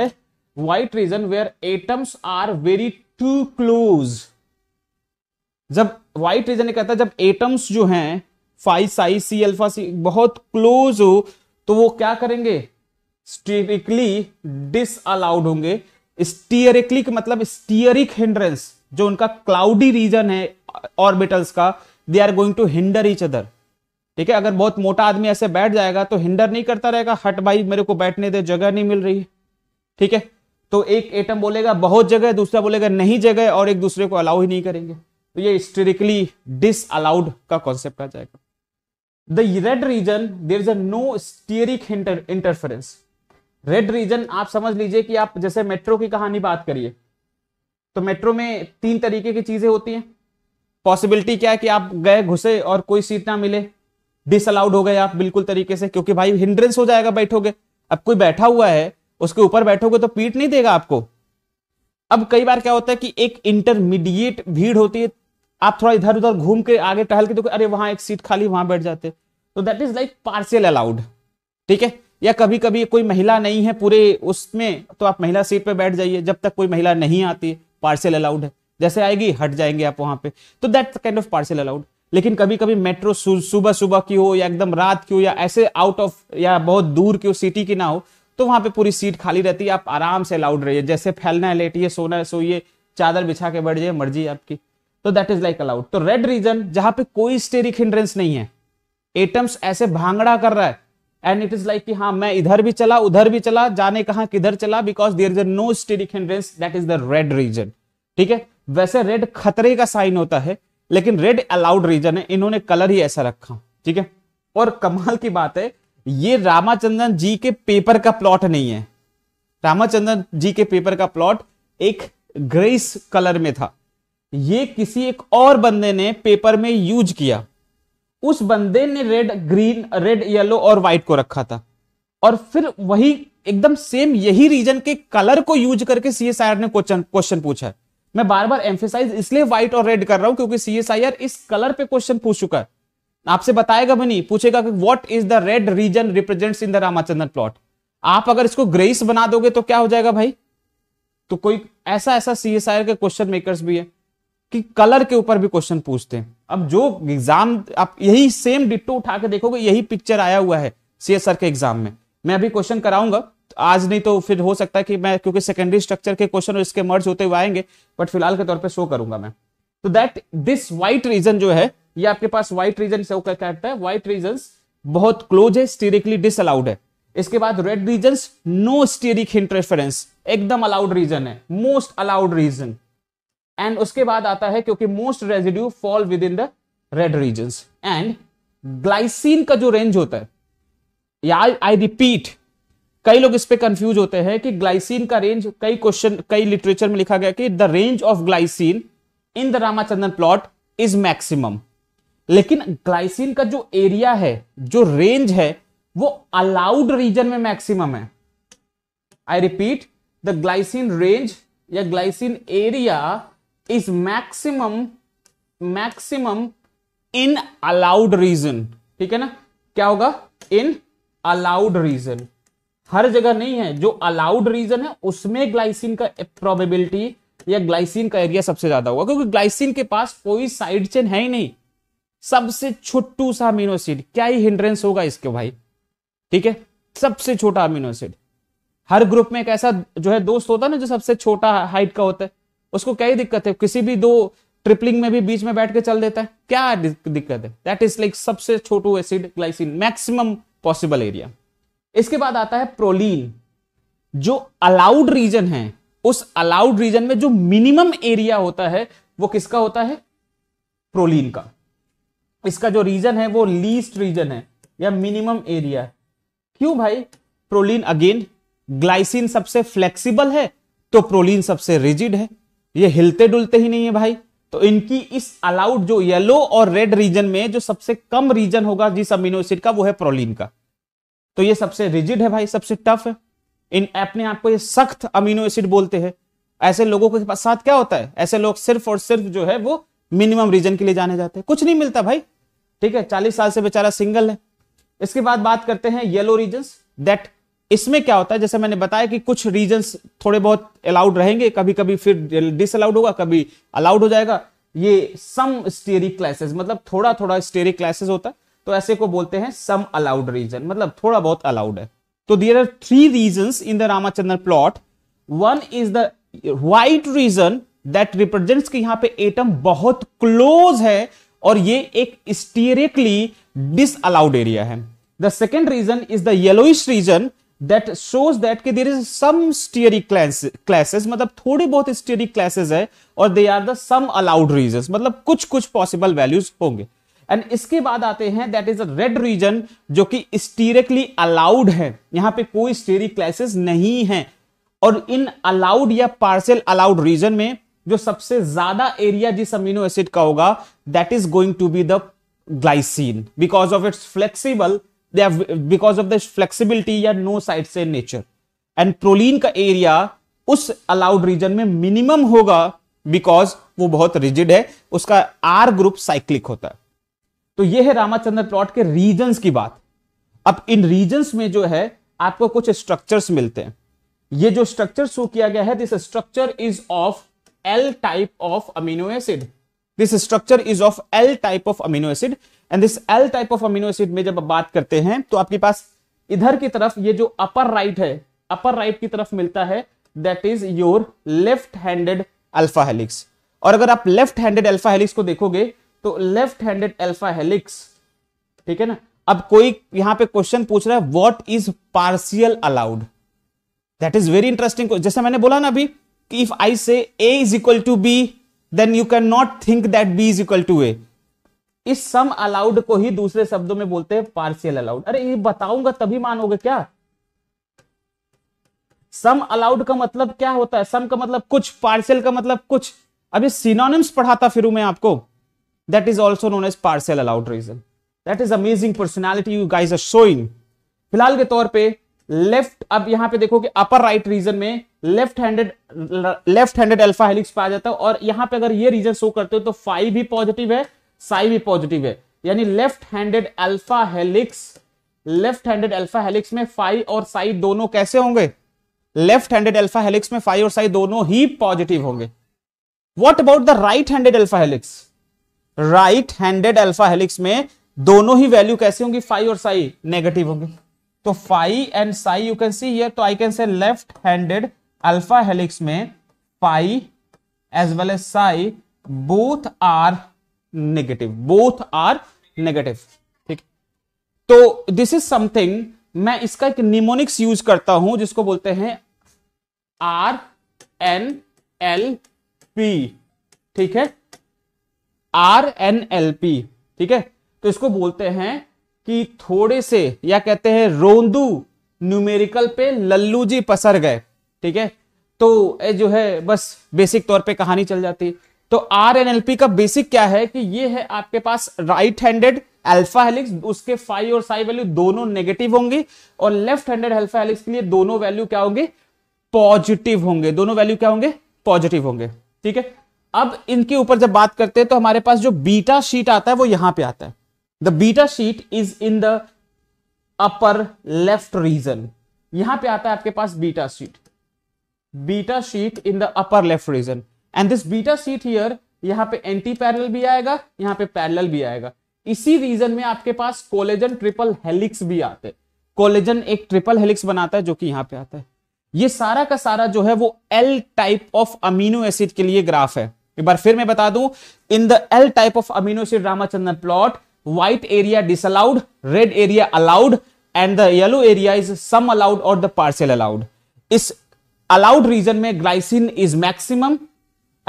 Speaker 1: white region where atoms are very too close जब व्हाइट रीजन ने कहता है जब एटम्स जो हैं five size C alpha C बहुत क्लोज हो तो वो क्या करेंगे स्टीरिकली डिसअलाउड होंगे स्टीयरिकली मतलब स्टीयरिक हिंड्रेंस जो उनका क्लाउडी रीजन है ऑर्बिटल्स का they are going to hinder each other ठीक है अगर बहुत मोटा आदमी ऐसे बैठ जाएगा तो हिंडर नहीं करता रहेगा हट भाई मेरे को बैठने दे जगह नहीं मिल रही ठीक है तो एक एटम बोलेगा बहुत जगह दूसरा बोलेगा नहीं जगह और एक दूसरे को अलाउ ही नहीं करेंगे तो ये हिस्टोरिकली डिस अलाउड का कॉन्सेप्ट आ जाएगा the red region there is a no steric interference red region आप समझ लीजिए कि आप जैसे मेट्रो की कहानी बात करिए तो मेट्रो में तीन तरीके की चीजें होती हैं पॉसिबिलिटी क्या है कि आप गए घुसे और कोई सीट ना मिले डिसअलाउड हो गए आप बिल्कुल तरीके से क्योंकि भाई हिंड्रेंस हो जाएगा बैठोगे अब कोई बैठा हुआ है उसके ऊपर बैठोगे तो पीट नहीं देगा आपको अब कई बार क्या होता है कि एक इंटरमीडिएट भीड़ होती है आप थोड़ा इधर उधर घूम के आगे टहल के देखो अरे वहां एक सीट खाली वहां बैठ जाते तो that is like partial allowed ठीक है या कभी कभी कोई महिला नहीं है पूरे उसमें तो आप महिला सीट पर बैठ जाइए जब तक कोई महिला नहीं आती पार्सियल अलाउड है जैसे आएगी हट जाएंगे आप वहां पे तो that kind of partial allowed लेकिन कभी कभी मेट्रो सुबह सुबह की हो या एकदम रात की हो या ऐसे आउट ऑफ या बहुत दूर की हो सिटी की ना हो तो वहां पे पूरी सीट खाली रहती है आप आराम से अलाउड रहिए जैसे फैलना है लेटिए सोना है सोइए चादर बिछा के बैठ जाइए मर्जी आपकी तो दैट इज लाइक अलाउड तो रेड रीजन जहां पे कोई स्टेरिक हिंड्रेंस नहीं है एटम्स ऐसे भांगड़ा कर रहा है एंड इट इज लाइक कि हाँ मैं इधर भी चला उधर भी चला जाने कहा किधर चला because there is a no steric hindrance that is the red region ठीक है वैसे रेड खतरे का साइन होता है लेकिन रेड अलाउड रीजन है इन्होंने कलर ही ऐसा रखा ठीक है और कमाल की बात है ये रामाचंद्रन जी के पेपर का प्लॉट नहीं है रामाचंद्रन जी के पेपर का प्लॉट एक ग्रेस कलर में था ये किसी एक और बंदे ने पेपर में यूज किया उस बंदे ने रेड ग्रीन रेड येलो और व्हाइट को रखा था और फिर वही एकदम सेम यही रीजन के कलर को यूज करके सीएसआईआर ने क्वेश्चन क्वेश्चन पूछा है मैं बार बार एम्फेसाइज इसलिए व्हाइट और रेड कर रहा हूं क्योंकि सीएसआईआर इस कलर पे क्वेश्चन पूछ चुका है आपसे बताएगा भी नहीं पूछेगा कि what is the red region represent in the Ramachandra plot आप अगर इसको ग्रेस बना दोगे तो क्या हो जाएगा भाई तो कोई ऐसा ऐसा सीएसआईआर के क्वेश्चन मेकर्स भी है कि कलर के ऊपर भी क्वेश्चन पूछते हैं अब जो एग्जाम आप यही सेम डिट्टो उठा के देखोगे यही पिक्चर आया हुआ है सीएसआर के एग्जाम में मैं अभी क्वेश्चन कराऊंगा आज नहीं तो फिर हो सकता है कि मैं क्योंकि सेकेंडरी स्ट्रक्चर के क्वेश्चन इसके मर्ज होते हुए आएंगे बट फिलहाल के तौर पर शो करूंगा मैं तो दैट दिस व्हाइट रीजन जो है ये आपके पास व्हाइट रीजन से होकर करता है व्हाइट रीजन बहुत क्लोज है स्टीरिकली डिसअलाउड है इसके बाद red region no steric interference एकदम अलाउड रीजन है मोस्ट अलाउड रीजन एंड उसके बाद आता है क्योंकि most residue fall within the red region and glycine का जो रेंज होता है आई रिपीट कई लोग इस पे कंफ्यूज होते हैं कि ग्लाइसिन का रेंज कई क्वेश्चन कई लिटरेचर में लिखा गया कि the range of glycine in the Ramachandran plot is maximum लेकिन ग्लाइसिन का जो एरिया है जो रेंज है वो अलाउड रीजन में मैक्सिमम है I repeat the glycine range या glycine area is maximum maximum in allowed region ठीक है ना क्या होगा इन अलाउड रीजन हर जगह नहीं है जो अलाउड रीजन है उसमें ग्लाइसिन का प्रोबेबिलिटी या ग्लाइसिन का एरिया सबसे ज्यादा होगा क्योंकि ग्लाइसिन के पास कोई साइड चेन है ही नहीं सबसे छोटू सा अमीनो एसिड क्या ही हिंड्रेंस होगा इसके भाई ठीक है सबसे छोटा अमीनो एसिड हर ग्रुप में एक ऐसा जो है दोस्त होता है ना जो सबसे छोटा हाइट का होता है उसको क्या ही दिक्कत है किसी भी दो ट्रिपलिंग में भी बीच में बैठ के चल देता है क्या दिक्कत है दैट इज लाइक सबसे छोटू acid glycine maximum possible area इसके बाद आता है प्रोलीन जो अलाउड रीजन है उस अलाउड रीजन में जो मिनिमम एरिया होता है वो किसका होता है प्रोलीन का इसका जो रीजन है वो लीस्ट रीजन है या मिनिमम एरिया क्यों भाई प्रोलीन अगेन ग्लाइसिन सबसे फ्लेक्सिबल है तो प्रोलीन सबसे रिजिड है ये हिलते डुलते ही नहीं है भाई तो इनकी इस अलाउड जो येलो और रेड रीजन में जो सबसे कम रीजन होगा जिस अमीनो एसिड का वो है प्रोलीन का तो ये सबसे रिजिड है भाई सबसे टफ है इन अपने आप को ये सख्त अमीनो एसिड बोलते हैं ऐसे लोगों के साथ क्या होता है ऐसे लोग सिर्फ और सिर्फ जो है वो मिनिमम रीजन के लिए जाने जाते हैं कुछ नहीं मिलता भाई ठीक है चालीस साल से बेचारा सिंगल है इसके बाद बात करते हैं येलो रीजन दैट इसमें क्या होता है जैसे मैंने बताया कि कुछ रीजन थोड़े बहुत अलाउड रहेंगे कभी कभी फिर डिसअलाउड होगा कभी अलाउड हो जाएगा ये सम स्टेरिक क्लासेस मतलब थोड़ा थोड़ा स्टेरिक क्लासेस होता है तो ऐसे को बोलते हैं सम अलाउड रीजन मतलब थोड़ा बहुत अलाउड है तो there are three region in the Ramachandra plot one is the white region that represent कि यहां पे एटम बहुत क्लोज है और ये एक स्टीरिकली डिसअलाउड एरिया है the second region is the yellowish region that shows that कि there is some steric clashes मतलब थोड़ी बहुत स्टीयरिक क्लासेस है और they are the some allowed region मतलब कुछ कुछ पॉसिबल वैल्यूज होंगे एंड इसके बाद आते हैं that is a red region जो कि स्टीरिकली अलाउड है यहां पे कोई स्टेरिक क्लासेस नहीं है और इन अलाउड या पार्सल अलाउड रीजन में जो सबसे ज्यादा एरिया जिस अमीनो एसिड का होगा that is going to be the glycine because of its flexible because of the flexibility या नो साइड से नेचर एंड प्रोलीन का एरिया उस अलाउड रीजन में मिनिमम होगा बिकॉज वो बहुत रिजिड है उसका आर ग्रुप साइक्लिक होता है तो ये है रामाचंद्र प्लॉट के रीजन की बात अब इन रीजन में जो है आपको कुछ स्ट्रक्चर्स मिलते हैं ये जो स्ट्रक्चर शो किया गया है this structure is of L type of amino acid this structure is of L type of amino acid and this L type of amino acid में जब आप बात करते हैं तो आपके पास इधर की तरफ ये जो अपर राइट right है अपर राइट right की तरफ मिलता है that is your left handed alpha helix और अगर आप लेफ्ट हैंडेड अल्फा हेलिक्स को देखोगे तो लेफ्ट हैंडेड एल्फा हेलिक्स ठीक है ना अब कोई यहां पे क्वेश्चन पूछ रहा है what is partial allowed that is very interesting जैसे मैंने बोला ना अभी कि if I say A is equal to B then you can not think that B is equal to A इस सम अलाउड को ही दूसरे शब्दों में बोलते हैं पार्शियल अलाउड अरे ये बताऊंगा तभी मानोगे क्या सम अलाउड का मतलब क्या होता है सम का मतलब कुछ पार्शियल का मतलब कुछ अभी सिनोनिम्स पढ़ाता फिर मैं आपको That is also known as parcel allowed reason. That is amazing personality you guys are showing. फिलहाल के तौर पे लेफ्ट अब यहां पे देखो कि अपर राइट रीजन में left handed left handed alpha helix पाया जाता है और यहां पे अगर ये रीजन शो करते हो तो फाइव भी पॉजिटिव है साई भी पॉजिटिव है यानी left handed alpha helix left handed alpha helix में फाइव और साई दोनों कैसे होंगे लेफ्ट हैंडेड अल्फा हेलिक्स में फाइव और साई दोनों ही पॉजिटिव होंगे what about the right handed alpha helix right handed alpha helix में दोनों ही वैल्यू कैसे होंगी फाइव और साई नेगेटिव होंगे तो five and psi you can see तो I can say left handed alpha helix में five as well as psi both are negative both are negative ठीक तो दिस इज समथिंग मैं इसका एक निमोनिक्स यूज करता हूं जिसको बोलते हैं आर एन एल पी ठीक है आर एन एल पी ठीक है तो इसको बोलते हैं कि थोड़े से या कहते हैं रोंदू न्यूमेरिकल पे लल्लू जी पसर गए ठीक है तो जो है बस बेसिक तौर पे कहानी चल जाती तो आर एन एल पी का बेसिक क्या है कि ये है आपके पास राइट हैंडेड अल्फा हेलिक्स उसके फाइव और साई वैल्यू दोनों नेगेटिव होंगी और लेफ्ट हैंडेड अल्फा हेलिक्स के लिए दोनों वैल्यू क्या होंगे पॉजिटिव होंगे दोनों वैल्यू क्या होंगे पॉजिटिव होंगे ठीक है अब इनके ऊपर जब बात करते हैं तो हमारे पास जो बीटा शीट आता है वो यहां पे आता है the beta sheet is in the upper left region यहां पे आता है आपके पास beta sheet beta sheet in the upper left region and this beta sheet here यहां पे एंटी पैरल भी आएगा यहां पे पैरल भी आएगा इसी रीजन में आपके पास कोलेजन ट्रिपल हेलिक्स भी आते हैं कोलेजन एक ट्रिपल हेलिक्स बनाता है जो कि यहां पे आता है ये सारा का सारा जो है वो L type of amino acid के लिए ग्राफ है एक बार फिर मैं बता दूं in the L type of amino acid Ramachandran plot white area disallowed red area allowed and the yellow area is some allowed और द पार्सल अलाउड इस अलाउड रीजन में glycine is maximum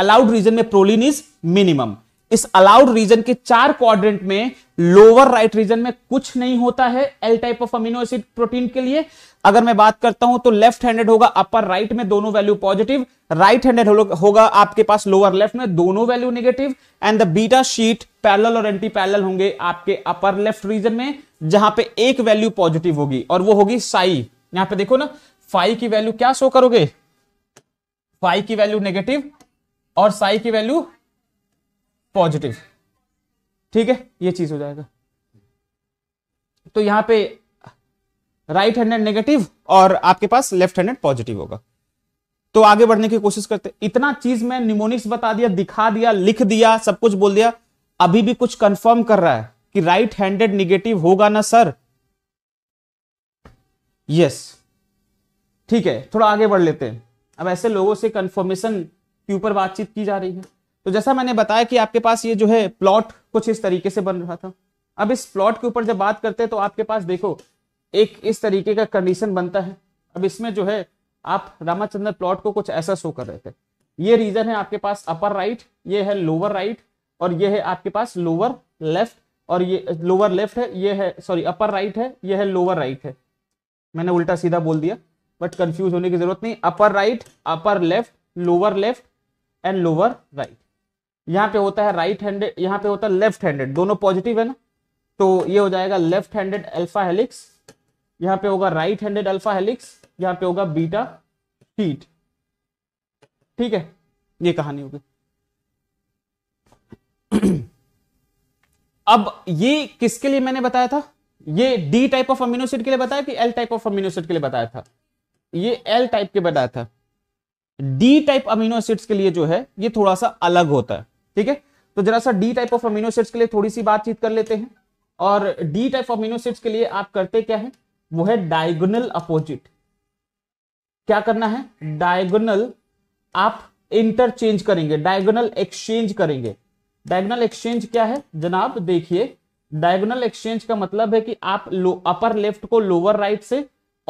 Speaker 1: allowed region में proline is minimum इस allowed region के चार quadrant में lower right region में कुछ नहीं होता है L type of amino acid protein के लिए अगर मैं बात करता हूं तो लेफ्ट हैंडेड होगा अपर राइट में दोनों वैल्यू पॉजिटिव राइट हैंडेड होगा आपके पास लोअर लेफ्ट में दोनों value negative and the beta sheet parallel और एंटी पैरल होंगे आपके अपर लेफ्ट रीजन में जहां पे एक वैल्यू पॉजिटिव होगी और वो होगी साई यहां पे देखो ना फाइव की वैल्यू क्या शो करोगे फाइव की वैल्यू नेगेटिव और साई की वैल्यू पॉजिटिव ठीक है ये चीज हो जाएगा तो यहां पे राइट हैंडेड नेगेटिव और आपके पास लेफ्ट हैंडेड पॉजिटिव होगा तो आगे बढ़ने की कोशिश करते इतना चीज मैं निमोनिक्स बता दिया दिखा दिया लिख दिया सब कुछ बोल दिया अभी भी कुछ कंफर्म कर रहा है कि राइट हैंडेड निगेटिव होगा ना सर यस ठीक है थोड़ा आगे बढ़ लेते हैं अब ऐसे लोगों से कंफर्मेशन के ऊपर बातचीत की जा रही है तो जैसा मैंने बताया कि आपके पास ये जो है प्लॉट कुछ इस तरीके से बन रहा था अब इस प्लॉट के ऊपर जब बात करते हैं तो आपके पास देखो एक इस तरीके का कंडीशन बनता है अब इसमें जो है आप रामाचंद्र प्लॉट को कुछ ऐसा शो कर रहे थे ये रीजन है आपके पास अपर राइट ये है लोअर राइट और ये है आपके पास लोअर लेफ्ट और ये लोअर लेफ्ट है ये है सॉरी अपर राइट है ये है लोअर राइट है मैंने उल्टा सीधा बोल दिया बट कंफ्यूज होने की जरूरत नहीं upper right upper left lower left and lower right यहां पे होता है राइट हैंडेड यहां पे होता है लेफ्ट हैंडेड दोनों पॉजिटिव है ना तो ये हो जाएगा लेफ्ट हैंडेड अल्फा हेलिक्स यहां पे होगा राइट हैंडेड अल्फा हेलिक्स यहां पे होगा बीटा हीट ठीक है ये कहानी होगी अब ये किसके लिए मैंने बताया था ये डी टाइप ऑफ अमीनोसिड के लिए बताया कि एल टाइप ऑफ अमीनोसिड के लिए बताया था ये एल टाइप के बताया था डी टाइप अमीनो एसिड्स के लिए जो है ये थोड़ा सा अलग होता है ठीक है तो जरा सा डी टाइप ऑफ अमीनो के लिए थोड़ी सी बातचीत कर लेते हैं और डी टाइप ऑफ अमीनो के लिए आप करते क्या है वो है डायगोनल अपोजिट क्या करना है डायगोनल आप इंटरचेंज करेंगे डायगोनल एक्सचेंज करेंगे डायगोनल एक्सचेंज क्या है जनाब देखिए डायगोनल एक्सचेंज का मतलब है कि आप अपर लेफ्ट को लोअर राइट से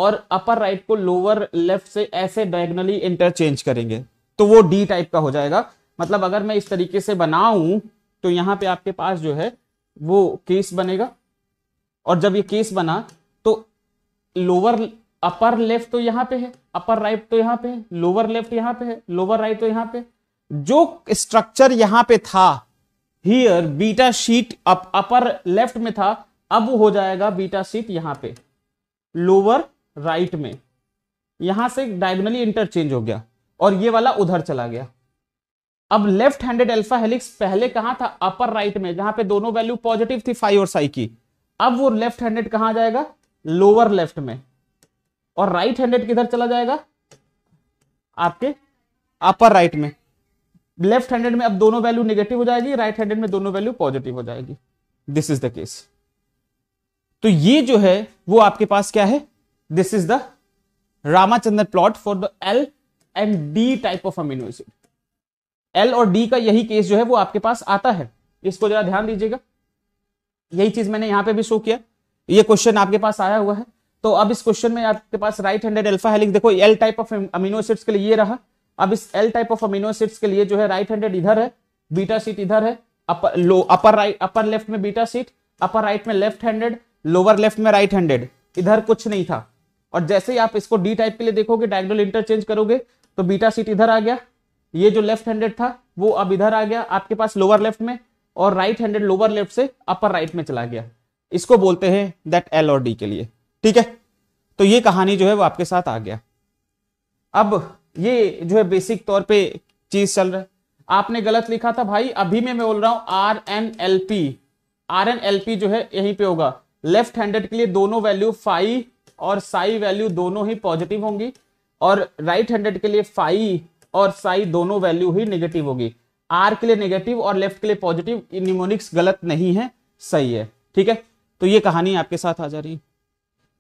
Speaker 1: और अपर राइट को लोअर लेफ्ट से ऐसे डायगोनली इंटरचेंज करेंगे तो वो डी टाइप का हो जाएगा मतलब अगर मैं इस तरीके से बनाऊं तो यहां पे आपके पास जो है वो केस बनेगा और जब ये केस बना तो लोअर अपर लेफ्ट तो यहां पे है अपर राइट तो यहां पे है लोअर लेफ्ट यहां पे है लोअर राइट तो यहां पे जो स्ट्रक्चर यहां पे था here beta sheet up, upper left में था अब हो जाएगा बीटा शीट यहां पे लोअर राइट में यहां से डायगनली इंटरचेंज हो गया और ये वाला उधर चला गया अब लेफ्ट हैंडेड एल्फा हेलिक्स पहले कहां था अपर राइट में जहां पे दोनों वैल्यू पॉजिटिव थी फाइव और साई की अब वो लेफ्ट हैंडेड कहां जाएगा लोअर लेफ्ट में और राइट हैंडेड किधर चला जाएगा आपके अपर राइट में लेफ्ट हैंडेड में अब दोनों वैल्यू नेगेटिव हो जाएगी राइट हैंडेड में दोनों वैल्यू पॉजिटिव हो जाएगी दिस इज द केस तो ये जो है वो आपके पास क्या है this is the Ramachandra plot for the L and D type of amino L और डी का यही केस जो है वो आपके पास आता है इसको जरा ध्यान दीजिएगा यही चीज मैंने यहां पे भी शो किया ये क्वेश्चन आपके पास आया हुआ है तो अब इस क्वेश्चन में आपके पास राइट हैंडेड अल्फा हेलिक्स देखो L type of amino acids के लिए ये रहा अब इस L type of amino acids के लिए जो है राइट हैंडेड इधर है बीटा सीट इधर है upper low upper right upper left में बीटा सीट अपर राइट में लेफ्ट हैंडेड लोअर लेफ्ट में राइट हैंडेड इधर कुछ नहीं था और जैसे ही आप इसको डी टाइप के लिए देखोगे डायगोनल इंटरचेंज करोगे तो बीटा सीट इधर आ गया ये जो लेफ्ट हैंडेड था वो अब इधर आ गया आपके पास लोअर लेफ्ट में और राइट हैंडेड लोअर लेफ्ट से अपर राइट में चला गया इसको बोलते हैं दैट एल और डी के लिए ठीक है तो ये कहानी जो है वो आपके साथ आ गया अब ये जो है बेसिक तौर पे चीज चल रहा है आपने गलत लिखा था भाई अभी में मैं बोल रहा हूं R N L P R N L P जो है यहीं पे होगा लेफ्ट हैंडेड के लिए दोनों वैल्यू फाइव और साई वैल्यू दोनों ही पॉजिटिव होंगी और राइट हैंडेड के लिए फाइव और साई दोनों वैल्यू ही निगेटिव होगी आर के लिए निगेटिव और लेफ्ट के लिए पॉजिटिव न्यूमोनिक्स गलत नहीं है सही है ठीक है तो ये कहानी आपके साथ आ जा रही है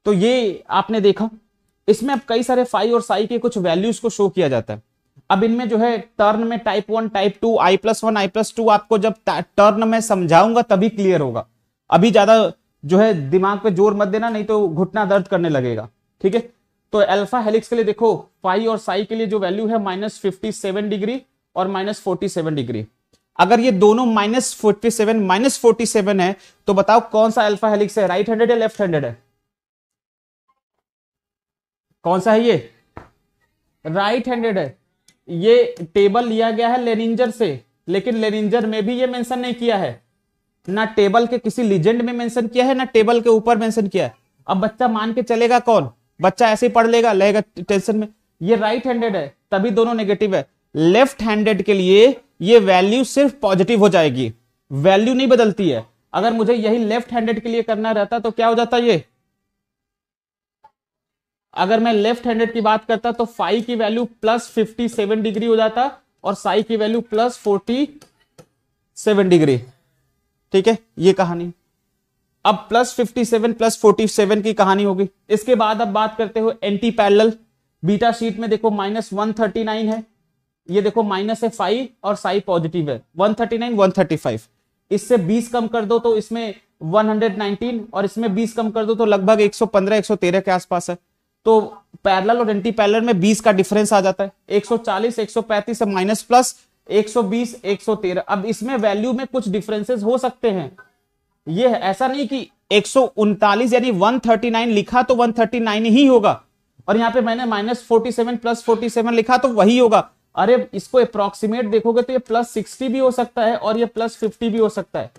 Speaker 1: तो ये आपने देखा इसमें अब कई सारे फाइव और साई के कुछ वैल्यूज को शो किया जाता है अब इनमें जो है टर्न में type one type two I plus one I plus two आपको जब टर्न में समझाऊंगा तभी क्लियर होगा अभी ज्यादा जो है दिमाग पे जोर मत देना नहीं तो घुटना दर्द करने लगेगा ठीक है तो अल्फा हेलिक्स के लिए देखो फाइव और साई के लिए जो वैल्यू है माइनस फिफ्टी सेवन डिग्री और माइनस फोर्टी सेवन डिग्री अगर ये दोनों minus forty seven minus forty seven है तो बताओ कौन सा अल्फा हेलिक्स है राइट हैंडेड या लेफ्ट हैंडेड है कौन सा है ये राइट हैंडेड है ये टेबल लिया गया है लेनिंजर से लेकिन लेनिंजर में भी ये मेंशन नहीं किया है ना टेबल के किसी लिजेंड में मेंशन किया है ना टेबल के ऊपर मेंशन किया है अब बच्चा मान के चलेगा कौन बच्चा ऐसे ही पढ़ लेगा लगेगा टेंशन में ये राइट हैंडेड है तभी दोनों नेगेटिव है लेफ्ट हैंडेड के लिए ये वैल्यू सिर्फ पॉजिटिव हो जाएगी वैल्यू नहीं बदलती है अगर मुझे यही लेफ्ट हैंडेड के लिए करना रहता तो क्या हो जाता ये अगर मैं लेफ्ट हैंडेड की बात करता तो फाइव की value plus fifty seven degree हो जाता और साई की value plus forty seven degree ठीक है ये कहानी अब plus fifty seven plus forty seven की कहानी होगी इसके बाद अब बात करते हो एंटी पैरल बीटा शीट में देखो माइनस वन थर्टी नाइन है ये देखो माइनस है फाइव और साई पॉजिटिव है one thirty nine one thirty five इससे बीस कम कर दो तो इसमें वन हंड्रेड नाइनटीन और इसमें बीस कम कर दो तो लगभग एक सौ पंद्रह एक सौ तेरह के आसपास है तो पैरल और एंटी पैरल में बीस का डिफरेंस आ जाता है एक सौ चालीस एक सौ पैंतीस माइनस प्लस एक सौ बीस एक सौ तेरह अब इसमें वैल्यू में कुछ डिफरेंसेस हो सकते हैं ये ऐसा नहीं कि एक यानी 139 लिखा तो 139 ही होगा और यहाँ पे मैंने minus forty seven plus forty seven लिखा तो वही होगा अरे इसको अप्रोक्सीमेट देखोगे तो ये प्लस सिक्सटी भी हो सकता है और ये प्लस फिफ्टी भी हो सकता है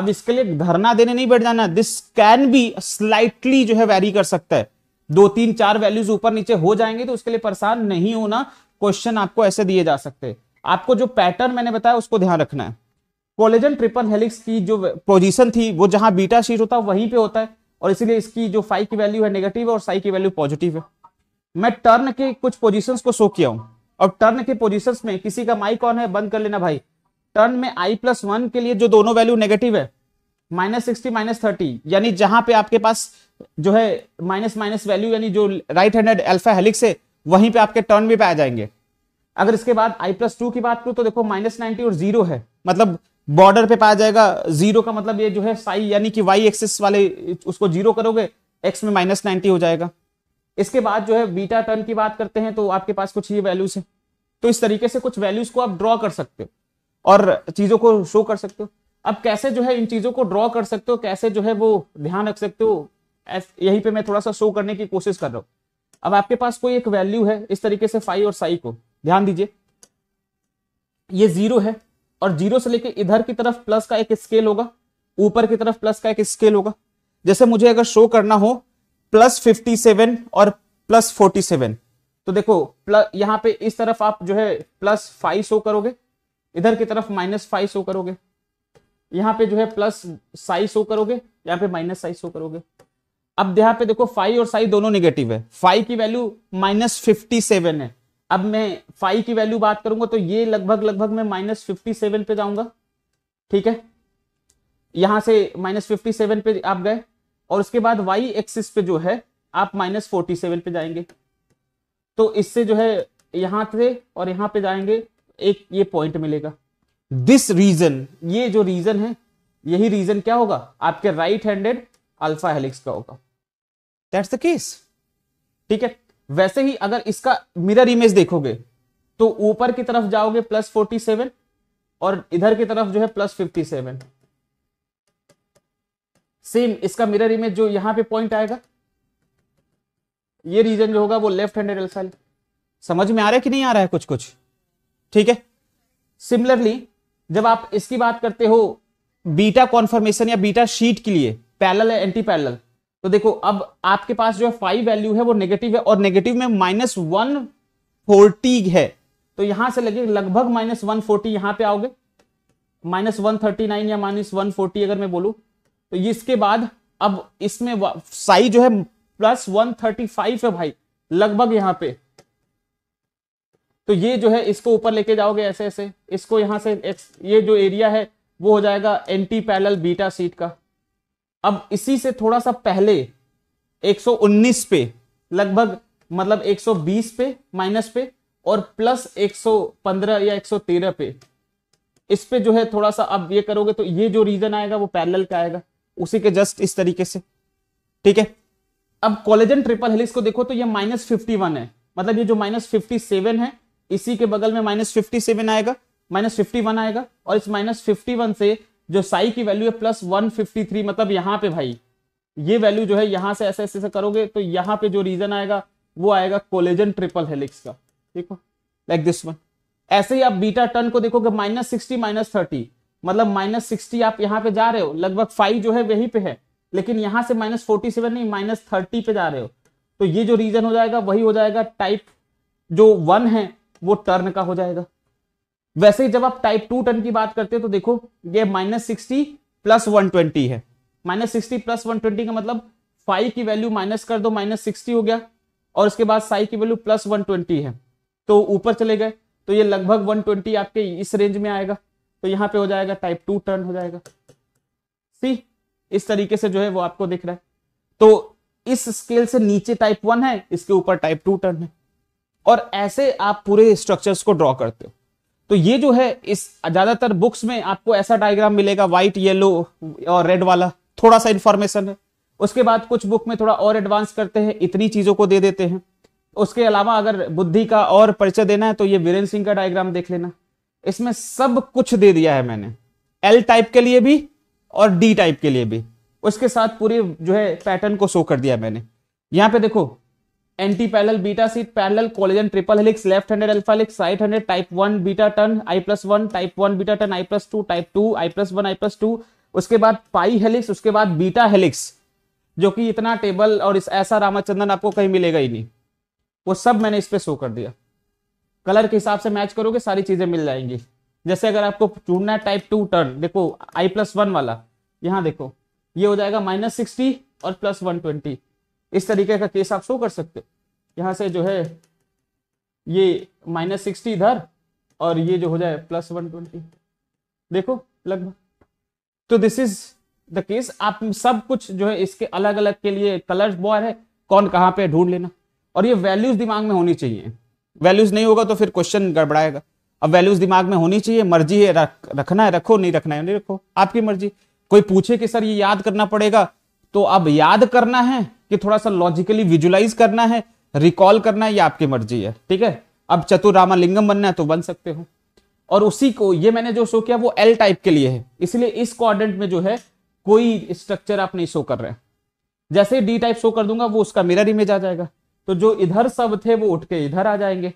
Speaker 1: अब इसके लिए धरना देने नहीं बैठ जाना दिस कैन भी स्लाइटली जो है वेरी कर सकता है दो तीन चार वैल्यूज ऊपर नीचे हो जाएंगे तो उसके लिए परेशान नहीं होना क्वेश्चन आपको ऐसे दिए जा सकते आपको जो पैटर्न मैंने बताया उसको ध्यान रखना है कोलेजन ट्रिपल हेलिक्स की जो पोजीशन थी वो जहां बीटा शीट होता है वहीं पे होता है और इसीलिए इसकी जो फाइव की वैल्यू है नेगेटिव और साई की वैल्यू पॉजिटिव है मैं टर्न के कुछ पोजिशन को शो किया हूं और टर्न के पोजिशन में किसी का माई कौन है बंद कर लेना भाई टर्न में आई प्लस वन के लिए जो दोनों वैल्यू नेगेटिव है माइनस सिक्सटी माइनस थर्टी यानी जहां पे आपके पास जो है माइनस माइनस वैल्यू यानी जो राइट हैंडेड एल्फा हेलिक्स है वहीं पे आपके टर्न भी पे आ जाएंगे अगर इसके बाद आई प्लस टू की बात करूं तो देखो माइनस नाइनटी और जीरो है मतलब बॉर्डर पे पाया जाएगा जीरो का मतलब ये जो है साई यानी कि वाई एक्सिस वाले उसको जीरो करोगे एक्स में माइनस नाइनटी हो जाएगा इसके बाद जो है बीटा टर्न की बात करते हैं तो आपके पास कुछ ये वैल्यूज है तो इस तरीके से कुछ वैल्यूज को आप ड्रॉ कर सकते हो और चीजों को शो कर सकते हो अब कैसे जो है इन चीजों को ड्रॉ कर सकते हो कैसे जो है वो ध्यान रख सकते हो यहीं पे मैं थोड़ा सा शो करने की कोशिश कर रहा हूँ अब आपके पास कोई एक वैल्यू है इस तरीके से फाइव और साई को ध्यान दीजिए ये जीरो है और जीरो से लेके इधर की तरफ प्लस का एक स्केल होगा ऊपर की तरफ प्लस का एक स्केल होगा जैसे मुझे अगर शो करना हो प्लस फिफ्टी सेवन और प्लस फोर्टी सेवन तो देखो प्लस यहाँ पे इस तरफ आप जो है प्लस फाइव शो करोगे इधर की तरफ माइनस फाइव शो करोगे यहाँ पे जो है प्लस साइज शो करोगे यहाँ पे माइनस साइज शो करोगे अब यहां पे देखो फाइव और साइज दोनों नेगेटिव है फाइव की वैल्यू माइनस फिफ्टी सेवन है अब मैं फाइव की वैल्यू बात करूंगा तो ये लगभग लगभग मैं माइनस फिफ्टी सेवन पे जाऊंगा ठीक है यहां से माइनस फिफ्टी सेवन पे आप गए और उसके बाद वाई एक्सिस पे जो है आप माइनस फोर्टी सेवन पे जाएंगे तो इससे जो है यहां से और यहां पे जाएंगे एक ये पॉइंट मिलेगा दिस रीजन ये जो रीजन है यही रीजन क्या होगा आपके राइट हैंडेड अल्फा हेलिक्स का होगा दैट्स द केस ठीक है वैसे ही अगर इसका मिरर इमेज देखोगे तो ऊपर की तरफ जाओगे प्लस फोर्टी सेवन और इधर की तरफ जो है प्लस फिफ्टी सेवन सेम इसका मिरर इमेज जो यहां पे पॉइंट आएगा ये रीजन जो होगा वो लेफ्ट हैंडेड एल्साइल समझ में आ रहा है कि नहीं आ रहा है कुछ कुछ ठीक है सिमिलरली जब आप इसकी बात करते हो बीटा कॉन्फर्मेशन या बीटा शीट के लिए पैरल एंटी पैरल तो देखो अब आपके पास जो है फाइव वैल्यू है वो नेगेटिव है और नेगेटिव में माइनस वन फोर्टी है तो यहां से लगे लगभग माइनस वन फोर्टी यहां पर आओगे माइनस वन थर्टी नाइन या माइनस वन फोर्टी अगर मैं बोलू तो इसके बाद अब इसमें साई जो है प्लस वन थर्टी फाइव है भाई लगभग यहां पे तो ये जो है इसको ऊपर लेके जाओगे ऐसे ऐसे इसको यहां से ये जो एरिया है वो हो जाएगा एंटी पैरल बीटा सीट का अब इसी से थोड़ा सा पहले 119 पे लगभग मतलब 120 पे माइनस पे और प्लस 115 या 113 पे इस पे जो है थोड़ा सा अब ये करोगे तो ये जो रीजन आएगा वो पैरेलल का आएगा उसी के जस्ट इस तरीके से ठीक है अब कॉलेजन ट्रिपल हेलिक्स को देखो तो ये माइनस फिफ्टी वन है मतलब ये जो माइनस फिफ्टी सेवन है इसी के बगल में माइनस फिफ्टी सेवन आएगा माइनस फिफ्टी वन आएगा और इस माइनस फिफ्टी वन से जो साई की वैल्यू है प्लस वन फिफ्टी थ्री मतलब यहाँ पे भाई ये वैल्यू जो है यहाँ से ऐसे ऐसे करोगे तो यहाँ पे जो रीजन आएगा वो आएगा कोलेजन ट्रिपल हेलिक्स का देखो लाइक दिस वन ऐसे ही आप बीटा टर्न को देखोगे माइनस सिक्सटी माइनस थर्टी मतलब माइनस सिक्सटी आप यहाँ पे जा रहे हो लगभग फाइव जो है वही पे है लेकिन यहाँ से माइनस फोर्टी सेवन नहीं माइनस थर्टी पे जा रहे हो तो ये जो रीजन हो जाएगा वही हो जाएगा टाइप जो वन है वो टर्न का हो जाएगा वैसे ही जब आप टाइप टू टर्न की बात करते हो तो देखो ये minus sixty plus one twenty है minus sixty plus one twenty का मतलब फाइव की वैल्यू माइनस कर दो माइनस सिक्सटी हो गया और उसके बाद साई की वैल्यू प्लस वन ट्वेंटी है तो ऊपर चले गए तो ये लगभग वन ट्वेंटी आपके इस रेंज में आएगा तो यहां पे हो जाएगा टाइप टू टर्न हो जाएगा सी इस तरीके से जो है वो आपको दिख रहा है तो इस स्केल से नीचे टाइप वन है इसके ऊपर टाइप टू टर्न है और ऐसे आप पूरे स्ट्रक्चर्स को ड्रॉ करते हो तो ये जो है इस ज्यादातर बुक्स में आपको ऐसा डायग्राम मिलेगा व्हाइट येलो और रेड वाला थोड़ा सा इंफॉर्मेशन है उसके बाद कुछ बुक में थोड़ा और एडवांस करते हैं इतनी चीजों को दे देते हैं उसके अलावा अगर बुद्धि का और परिचय देना है तो ये वीरेन सिंह का डायग्राम देख लेना इसमें सब कुछ दे दिया है मैंने एल टाइप के लिए भी और डी टाइप के लिए भी उसके साथ पूरे जो है पैटर्न को शो कर दिया मैंने यहां पे देखो anti parallel beta sheet parallel collagen triple helix left handed alpha helix side handed type one beta turn I plus one type one beta turn I plus two type two I plus one I plus two उसके बाद पाई helix उसके बाद beta helix जो कि इतना table और इस ऐसा रामाचंद्रन आपको कहीं मिलेगा ही नहीं वो सब मैंने इस पर शो कर दिया कलर के हिसाब से मैच करोगे सारी चीजें मिल जाएंगी जैसे अगर आपको चुनना है टाइप टू टर्न देखो आई प्लस वन वाला यहाँ देखो ये हो जाएगा माइनस सिक्सटी और प्लस वन ट्वेंटी इस तरीके का केस आप शो कर सकते यहाँ से जो है ये माइनस सिक्सटी इधर और ये जो हो जाए प्लस वन ट्वेंटी देखो लगभग तो दिस इज द केस आप सब कुछ जो है इसके अलग अलग के लिए कलर बॉयर है कौन कहाँ पे ढूंढ लेना और ये वैल्यूज दिमाग में होनी चाहिए वैल्यूज नहीं होगा तो फिर क्वेश्चन गड़बड़ाएगा अब वैल्यूज दिमाग में होनी चाहिए मर्जी है रख, रखना है रखो नहीं रखना है नहीं रखो आपकी मर्जी कोई पूछे कि सर ये याद करना पड़ेगा तो अब याद करना है कि थोड़ा सा लॉजिकली विजुलाइज करना है रिकॉल करना है ये आपकी मर्जी है ठीक है अब चतुर रामालिंगम बनना है तो बन सकते हो और उसी को ये मैंने जो शो किया वो एल टाइप के लिए है इसलिए इस क्वाड्रेंट में जो है कोई स्ट्रक्चर आप नहीं शो कर रहे जैसे डी टाइप शो कर दूंगा वो उसका मिरर इमेज आ जाएगा तो जो इधर सब थे वो उठ के इधर आ जाएंगे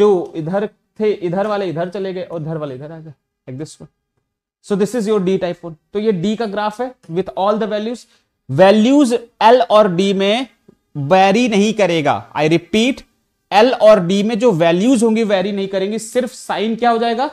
Speaker 1: जो इधर थे इधर वाले इधर चले गए और इधर वाले इधर आ गए this so this is your D type one तो ये डी का ग्राफ है with all the values values L और डी में वैरी नहीं करेगा आई रिपीट एल और डी में जो वैल्यूज होंगी वैरी नहीं करेंगी सिर्फ साइन क्या हो जाएगा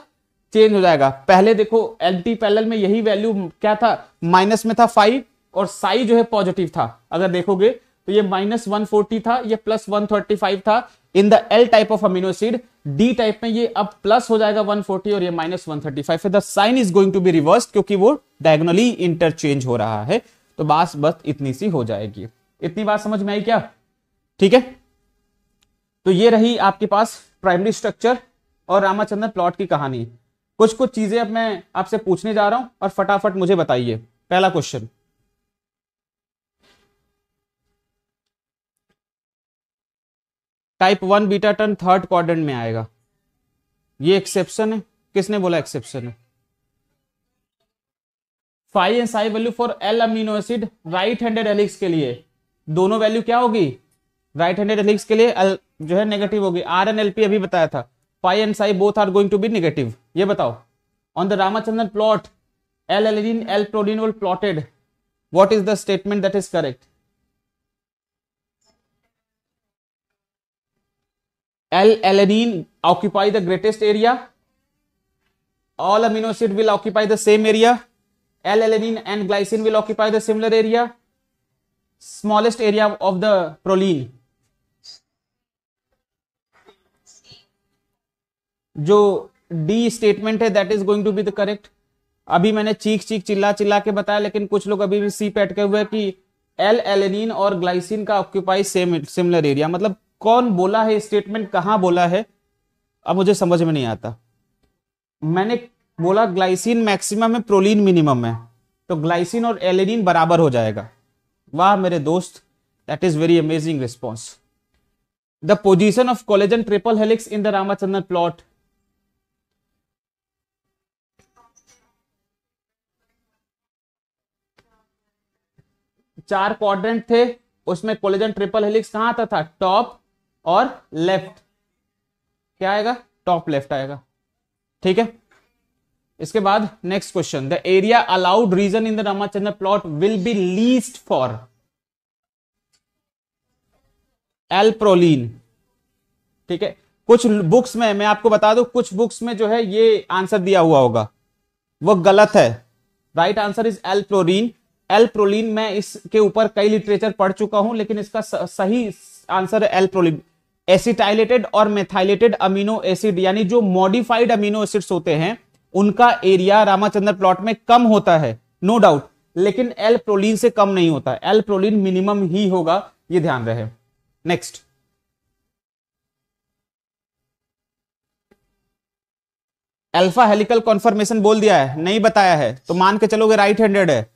Speaker 1: चेंज हो जाएगा पहले देखो एल टी पैनल में यही वैल्यू क्या था माइनस में था फाइव और साई जो है पॉजिटिव था अगर देखोगे तो ये माइनस वन फोर्टी था ये प्लस वन थर्टी फाइव था in the L type of amino acid D type में ये अब प्लस हो जाएगा वन फोर्टी और ये minus one thirty five the sign is going to be reverse क्योंकि वो डायगोनली इंटरचेंज हो रहा है तो बास बस इतनी सी हो जाएगी इतनी बात समझ में आई क्या ठीक है तो ये रही आपके पास प्राइमरी स्ट्रक्चर और रामाचंद्र प्लॉट की कहानी कुछ कुछ चीजें अब मैं आपसे पूछने जा रहा हूं और फटाफट मुझे बताइए पहला question type one beta turn third quadrant में आएगा ये एक्सेप्शन है किसने बोला एक्सेप्शन है phi and psi value for L amino acid right handed helix के लिए दोनों वैल्यू क्या होगी राइट हैंडेड एलिक्स के लिए एल जो है नेगेटिव होगी आर एन एल पी अभी बताया था phi and psi both are going to be negative ये बताओ on the Ramachandran plot L alanine L proline plotted what is the statement that is correct L alanine occupy the greatest area all amino acid will occupy the same area. L-alanine and glycine will occupy the similar area, smallest area of the proline. जो D statement है that is going to be the correct अभी मैंने चीख चीख चिल्ला चिल्ला के बताया लेकिन कुछ लोग अभी भी सी पे अटके हुए कि एल एलेनिन और ग्लाइसिन का ऑक्यूपाई सेम सिमिलर एरिया मतलब कौन बोला है स्टेटमेंट कहां बोला है अब मुझे समझ में नहीं आता मैंने बोला ग्लाइसिन मैक्सिमम है प्रोलिन मिनिमम है तो ग्लाइसिन और एलेनिन बराबर हो जाएगा वाह मेरे दोस्त that is very amazing response the position of collagen triple helix in the Ramachandra plot चार क्वाड्रेंट थे उसमें कोलेजन ट्रिपल हेलिक्स कहां आता था टॉप और लेफ्ट क्या आएगा टॉप लेफ्ट आएगा ठीक है इसके बाद next question the area allowed region in the Ramachandra plot will be least for L proline ठीक है कुछ बुक्स में मैं आपको बता दूं कुछ बुक्स में जो है ये आंसर दिया हुआ होगा वो गलत है right answer is L proline L proline मैं इसके ऊपर कई लिटरेचर पढ़ चुका हूं लेकिन इसका सही आंसर है एसिटाइलेटेड और मेथाइलेटेड अमीनो एसिड यानी जो मॉडिफाइड अमीनो एसिड्स होते हैं उनका एरिया रामाचंद्र प्लॉट में कम होता है नो no डाउट लेकिन एल प्रोलिन से कम नहीं होता एल प्रोलिन मिनिमम ही होगा ये ध्यान रहे नेक्स्ट अल्फा हेलिकल कॉन्फर्मेशन बोल दिया है नहीं बताया है तो मान के चलोगे राइट हैंडेड है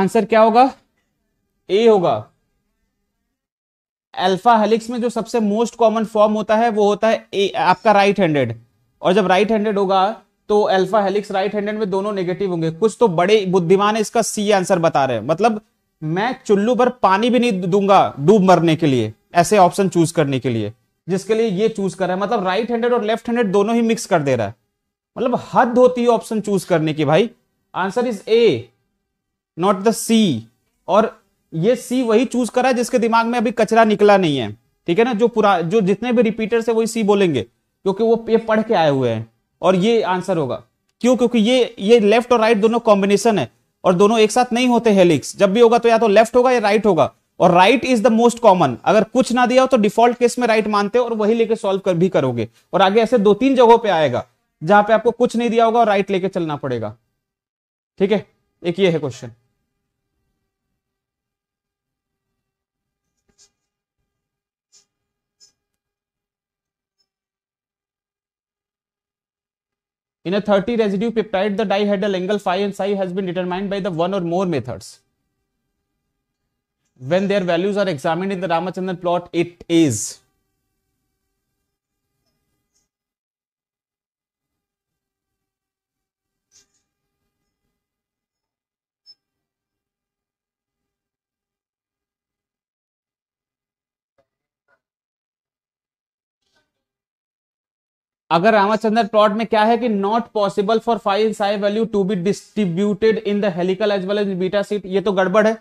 Speaker 1: आंसर क्या होगा ए होगा अल्फा हेलिक्स में जो सबसे मोस्ट कॉमन फॉर्म होता है वो होता है ए, आपका राइट हैंडेड और जब राइट हैंडेड होगा तो अल्फा हेलिक्स राइट हैंडेड में दोनों नेगेटिव होंगे कुछ तो बड़े बुद्धिमान है इसका सी आंसर बता रहे हैं मतलब मैं चुल्लू पर पानी भी नहीं दूंगा डूब मरने के लिए ऐसे ऑप्शन चूज करने के लिए जिसके लिए ये चूज कर रहा है मतलब राइट हैंडेड और लेफ्ट हैंडेड दोनों ही मिक्स कर दे रहा है मतलब हद होती है ऑप्शन चूज करने की भाई answer is A not the C और ये सी वही चूज करा जिसके दिमाग में अभी कचरा निकला नहीं है ठीक है ना जो पूरा जो जितने भी रिपीटर्स है वही सी बोलेंगे क्योंकि वो ये पढ़ के आए हुए हैं और ये आंसर होगा क्यों क्योंकि ये ये लेफ्ट और राइट दोनों कॉम्बिनेशन है और दोनों एक साथ नहीं होते हेलिक्स जब भी होगा तो या तो लेफ्ट होगा या राइट होगा और right is the most common अगर कुछ ना दिया हो तो डिफॉल्ट केस में राइट मानते हो और वही लेके सॉल्व कर भी करोगे और आगे ऐसे दो तीन जगहों पे आएगा जहां पे आपको कुछ नहीं दिया होगा और राइट लेके चलना पड़ेगा ठीक है एक ये है question In a 30 residue peptide, the dihedral angle phi and psi has been determined by the one or more methods. When their values are examined in the Ramachandran plot, it is अगर रामाचंद्र plot में क्या है कि not possible for phi in psi value to be distributed in the helical as well as beta sheet ये तो गड़बड़ है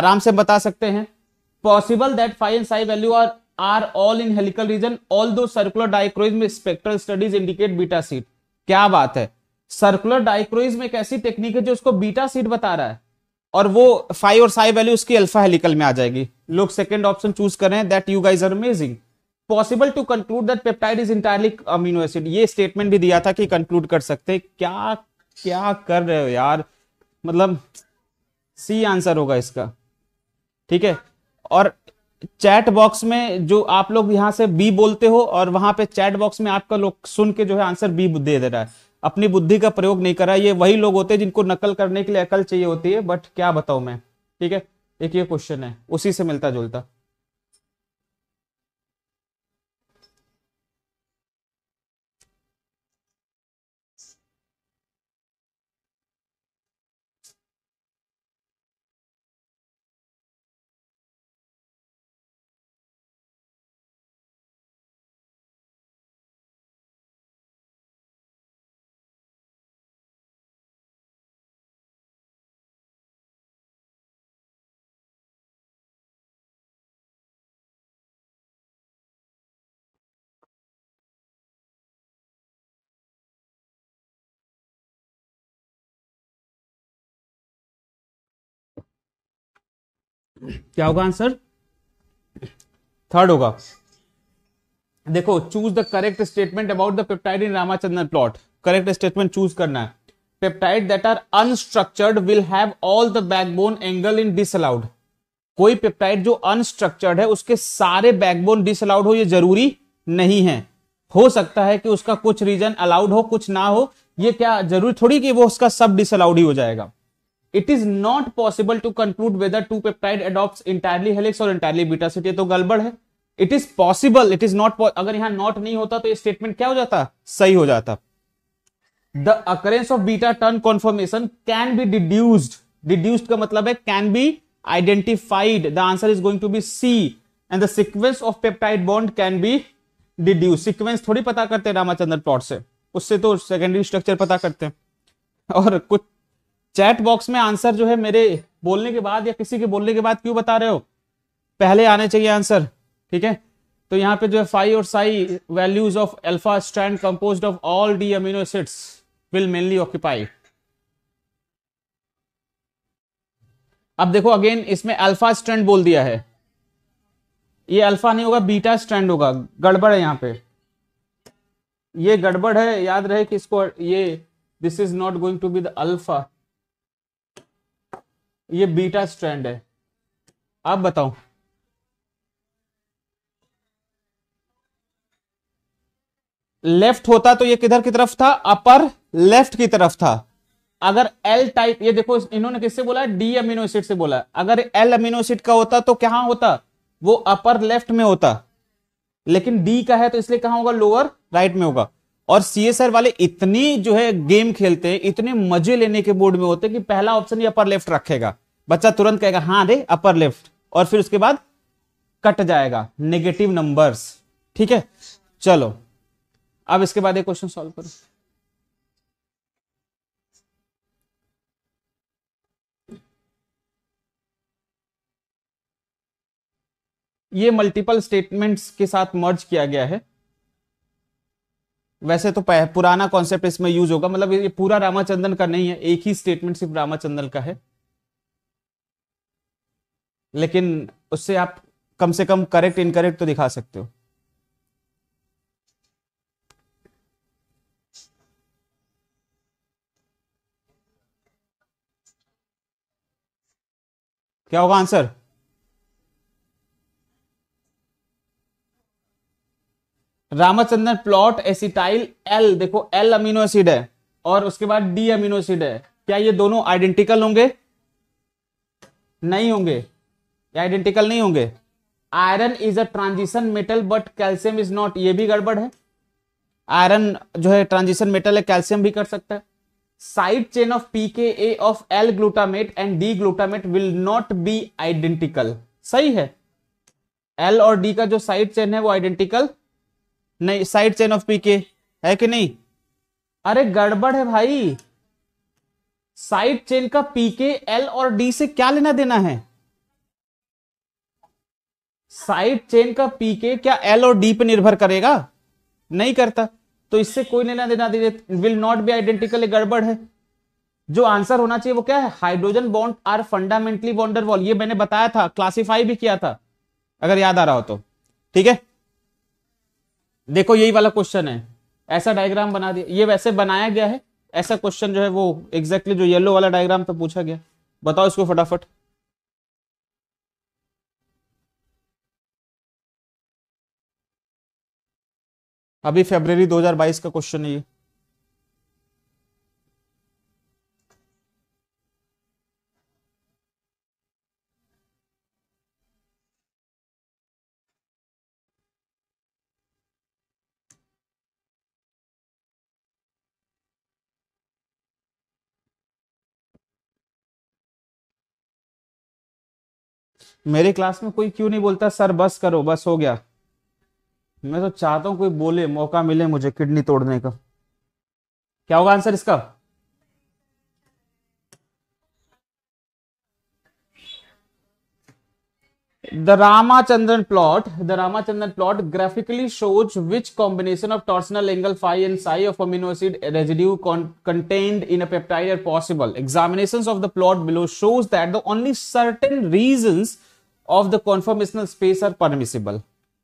Speaker 1: आराम से बता सकते हैं possible that phi in psi value are are all in helical region although circular dichroism में spectral studies indicate beta sheet क्या बात है सर्कुलर डाइक्रोइज में एक ऐसी टेक्निक है जो उसको बीटा सीट बता रहा है और वो फाइव और साई वैल्यू उसकी अल्फा हेलिकल में आ जाएगी लोग सेकेंड ऑप्शन चूज कर रहे हैं that you guys are amazing possible to conclude that peptide is entirely amino acid ये स्टेटमेंट भी दिया था कि कंक्लूड कर सकते क्या क्या कर रहे हो यार मतलब सी आंसर होगा इसका ठीक है और चैट बॉक्स में जो आप लोग यहां से बी बोलते हो और वहां पे चैट बॉक्स में आपका लोग सुन के जो है आंसर बी दे दे रहा है अपनी बुद्धि का प्रयोग नहीं कर रहा है ये वही लोग होते हैं जिनको नकल करने के लिए अकल चाहिए होती है बट क्या बताऊं मैं ठीक है एक ये क्वेश्चन है उसी से मिलता जुलता क्या होगा आंसर थर्ड होगा देखो choose the correct statement about the peptide in Ramachandra plot correct statement choose करना है peptide that are unstructured will have all the backbone angle in disallowed कोई पेप्टाइड जो अनस्ट्रक्चर्ड है उसके सारे बैकबोन डिसअलाउड हो ये जरूरी नहीं है हो सकता है कि उसका कुछ रीजन अलाउड हो कुछ ना हो ये क्या जरूरी थोड़ी कि वो उसका सब डिसअलाउड ही हो जाएगा it is not possible to conclude whether two peptide adopt entirely helix और इंटायरली बीटा सिटी तो गड़बड़ है it is possible it is not अगर यहां नॉट नहीं होता तो ये स्टेटमेंट क्या हो जाता सही हो जाता the occurrence of beta turn conformation can be deduced deduced का मतलब है can be identified the answer is going to be C and the sequence of peptide bond can be deduce sequence थोड़ी पता करते हैं रामाचंद्र प्लॉट से उससे तो सेकेंडरी स्ट्रक्चर पता करते हैं और कुछ चैट बॉक्स में आंसर जो है मेरे बोलने के बाद या किसी के बोलने के बाद क्यों बता रहे हो पहले आने चाहिए आंसर ठीक है तो यहाँ पे जो है फाइव और psi values of alpha stand compose of all D amino acids will mainly occupy अब देखो अगेन इसमें अल्फा स्टैंड बोल दिया है ये अल्फा नहीं होगा बीटा स्टैंड होगा गड़बड़ है यहाँ पे ये गड़बड़ है याद रहे कि इसको ये this is not going to be the alpha ये बीटा स्ट्रैंड है आप बताओ लेफ्ट होता तो ये किधर की तरफ था अपर लेफ्ट की तरफ था अगर एल टाइप ये देखो इन्होंने किससे बोला डी अमीनो एसिड से बोला अगर एल अमीनो एसिड का होता तो क्या होता वो अपर लेफ्ट में होता लेकिन डी का है तो इसलिए कहा होगा लोअर राइट में होगा और सीएसआर वाले इतनी जो है गेम खेलते हैं इतने मजे लेने के बोर्ड में होते हैं कि पहला ऑप्शन ही अपर लेफ्ट रखेगा बच्चा तुरंत कहेगा हाँ रे अपर लेफ्ट और फिर उसके बाद कट जाएगा नेगेटिव नंबर्स ठीक है चलो अब इसके बाद एक क्वेश्चन सॉल्व करो ये मल्टीपल स्टेटमेंट्स के साथ मर्ज किया गया है वैसे तो पुराना कॉन्सेप्ट इसमें यूज होगा मतलब ये पूरा रामाचंद्रन का नहीं है एक ही स्टेटमेंट सिर्फ रामाचंद्रन का है लेकिन उससे आप कम से कम करेक्ट इनकरेक्ट तो दिखा सकते हो क्या होगा answer Ramachandran plot acetyl L देखो एल अमीनो एसिड है और उसके बाद डी अमीनो एसिड है क्या ये दोनों आइडेंटिकल होंगे नहीं होंगे आइडेंटिकल नहीं होंगे iron is a transition metal but calcium is not ये भी गड़बड़ है आयरन जो है ट्रांजिशन मेटल है कैल्शियम भी कर सकता है side chain of P K A of L glutamate and D glutamate will not be identical सही है एल और डी का जो साइड चेन है वो आइडेंटिकल नहीं साइड चेन ऑफ पी के है कि नहीं अरे गड़बड़ है भाई साइड चेन का पी के एल और डी से क्या लेना देना है साइड चेन का पी के क्या एल और डी पे निर्भर करेगा नहीं करता तो इससे कोई लेना देना विल नॉट बी आइडेंटिकल गड़बड़ है जो आंसर होना चाहिए वो क्या है hydrogen bond are fundamentally van der Waals ये मैंने बताया था क्लासिफाई भी किया था अगर याद आ रहा हो तो ठीक है देखो यही वाला क्वेश्चन है ऐसा डायग्राम बना दिया ये वैसे बनाया गया है ऐसा क्वेश्चन जो है वो एग्जैक्टली exactly जो येलो वाला डायग्राम तो पूछा गया बताओ इसको फटाफट अभी फरवरी 2022 का क्वेश्चन है ये मेरे क्लास में कोई क्यों नहीं बोलता सर बस करो बस हो गया मैं तो चाहता हूं कोई बोले मौका मिले मुझे किडनी तोड़ने का क्या होगा आंसर इसका the Ramachandran plot the Ramachandran plot graphically shows which combination of torsional angle phi and psi of amino acid residue contained in peptide possible examination of the plot below shows that the only certain regions of the conformational space are permissible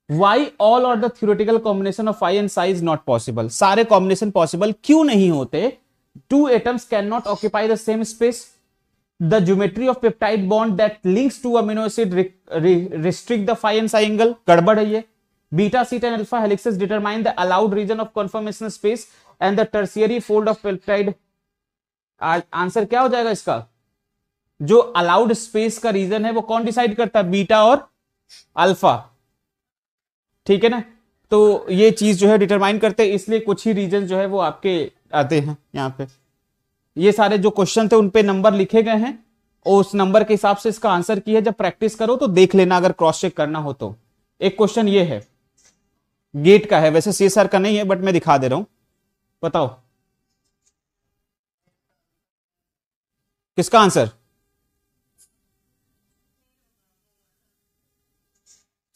Speaker 1: why all or the theoretical combination of phi and psi is not possible sare combination possible kyun nahi hote two atoms cannot occupy the same space the geometry of peptide bond that links two amino acid re, re, restrict the phi and psi angle gadbad hai ye beta sheet and alpha helixes determine the allowed region of conformational space and the tertiary fold of peptide answer kya ho jayega iska जो allowed space का region है वो कौन decide करता है beta और alpha ठीक है ना तो ये चीज जो है डिटरमाइन करते हैं इसलिए कुछ ही रीजन जो है वो आपके आते हैं यहाँ पे ये सारे जो क्वेश्चन थे उनपे नंबर लिखे गए हैं और उस नंबर के हिसाब से इसका आंसर किया जब प्रैक्टिस करो तो देख लेना अगर क्रॉस चेक करना हो तो एक क्वेश्चन ये है गेट का है वैसे सी का नहीं है बट मैं दिखा दे रहा हूं बताओ किसका आंसर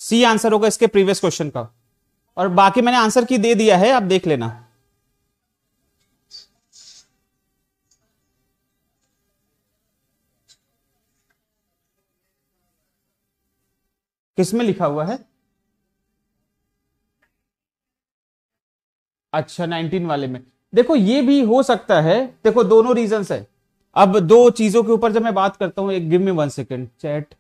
Speaker 1: सी आंसर होगा इसके प्रीवियस क्वेश्चन का और बाकी मैंने आंसर की दे दिया है आप देख लेना किसमें लिखा हुआ है अच्छा 19 वाले में देखो ये भी हो सकता है देखो दोनों रीजंस है अब दो चीजों के ऊपर जब मैं बात करता हूं एक give me one second chat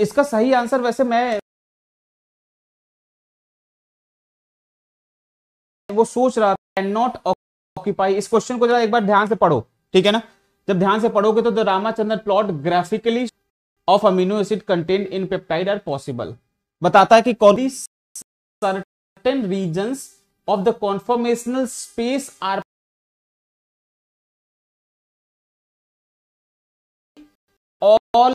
Speaker 2: इसका सही आंसर वैसे मैं
Speaker 1: वो सोच रहा कैन नॉट ऑक्यूपाई इस क्वेश्चन को जरा एक बार ध्यान से पढ़ो ठीक है ना जब ध्यान से पढ़ोगे तो the Ramachandra plot graphically of amino acid content in peptide are possible बताता है कि कौन certain region of the
Speaker 2: conformational space are all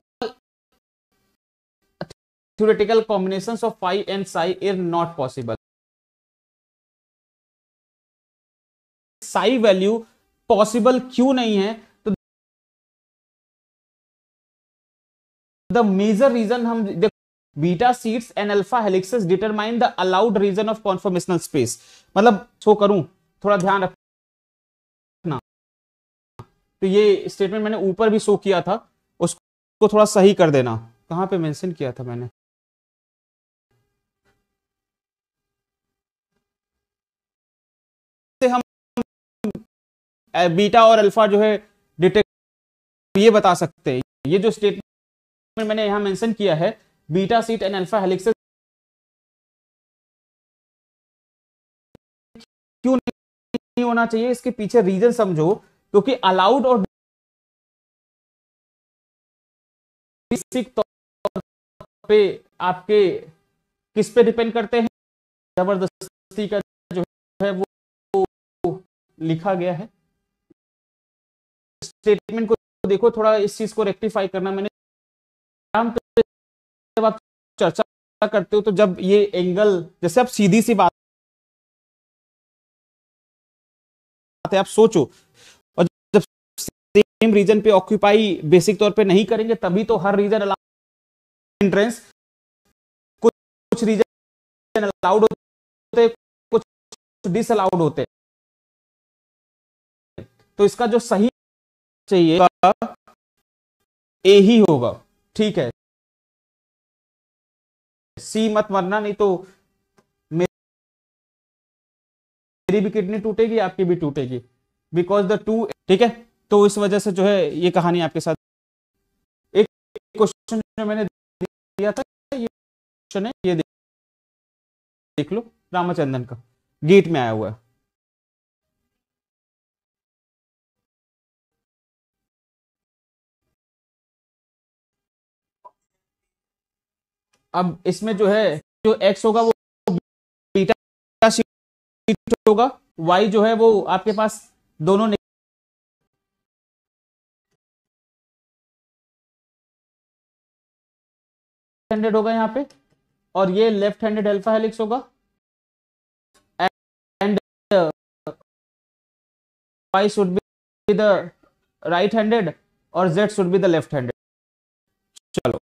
Speaker 2: theoretical combination of phi and psi is not possible psi value possible क्यों नहीं है तो the major region हम देखो
Speaker 1: beta sheets and alpha helix determine the allowed region of conformational space मतलब show करूं थोड़ा ध्यान रखना तो ये स्टेटमेंट मैंने ऊपर भी शो किया था उसको थोड़ा सही कर देना कहां पे मेंशन किया था मैंने
Speaker 2: से हम बीटा और अल्फा जो है डिटेक्ट ये बता सकते हैं ये जो स्टेटमेंट मैंने यहां मेंशन किया है beta sheet and alpha helix क्यों नहीं होना चाहिए इसके पीछे रीजन समझो क्योंकि तो अलाउड और तौर पे आपके किस पे डिपेंड करते हैं जबरदस्ती का लिखा गया है स्टेटमेंट को देखो थोड़ा इस चीज को रेक्टिफाई करना मैंने जब आप चर्चा करते हो तो जब ये एंगल जैसे आप सीधी सी बात है आप सोचो और जब सेम रीजन पे ऑक्यूपाई बेसिक तौर पे नहीं करेंगे तभी तो हर रीजन अलाउड एंट्रेंस कुछ रीजन अलाउड होते कुछ डिसअलाउड होते तो इसका जो सही चाहिए ए ही होगा ठीक है
Speaker 1: सी मत मरना नहीं तो मेरी भी किडनी टूटेगी आपकी भी टूटेगी बिकॉज द टू ठीक है तो इस वजह से जो है ये कहानी आपके साथ एक क्वेश्चन जो मैंने दिया था ये
Speaker 2: क्वेश्चन है ये देख लो रामचंद्रन का गेट में आया हुआ है अब इसमें जो है जो एक्स होगा वो बीटा होगा वाई जो है वो आपके पास दोनों हैंडेड होगा यहाँ पे और ये लेफ्ट हैंडेड अल्फा हेलिक्स होगा and Y should be the right handed और Z should be the left handed चलो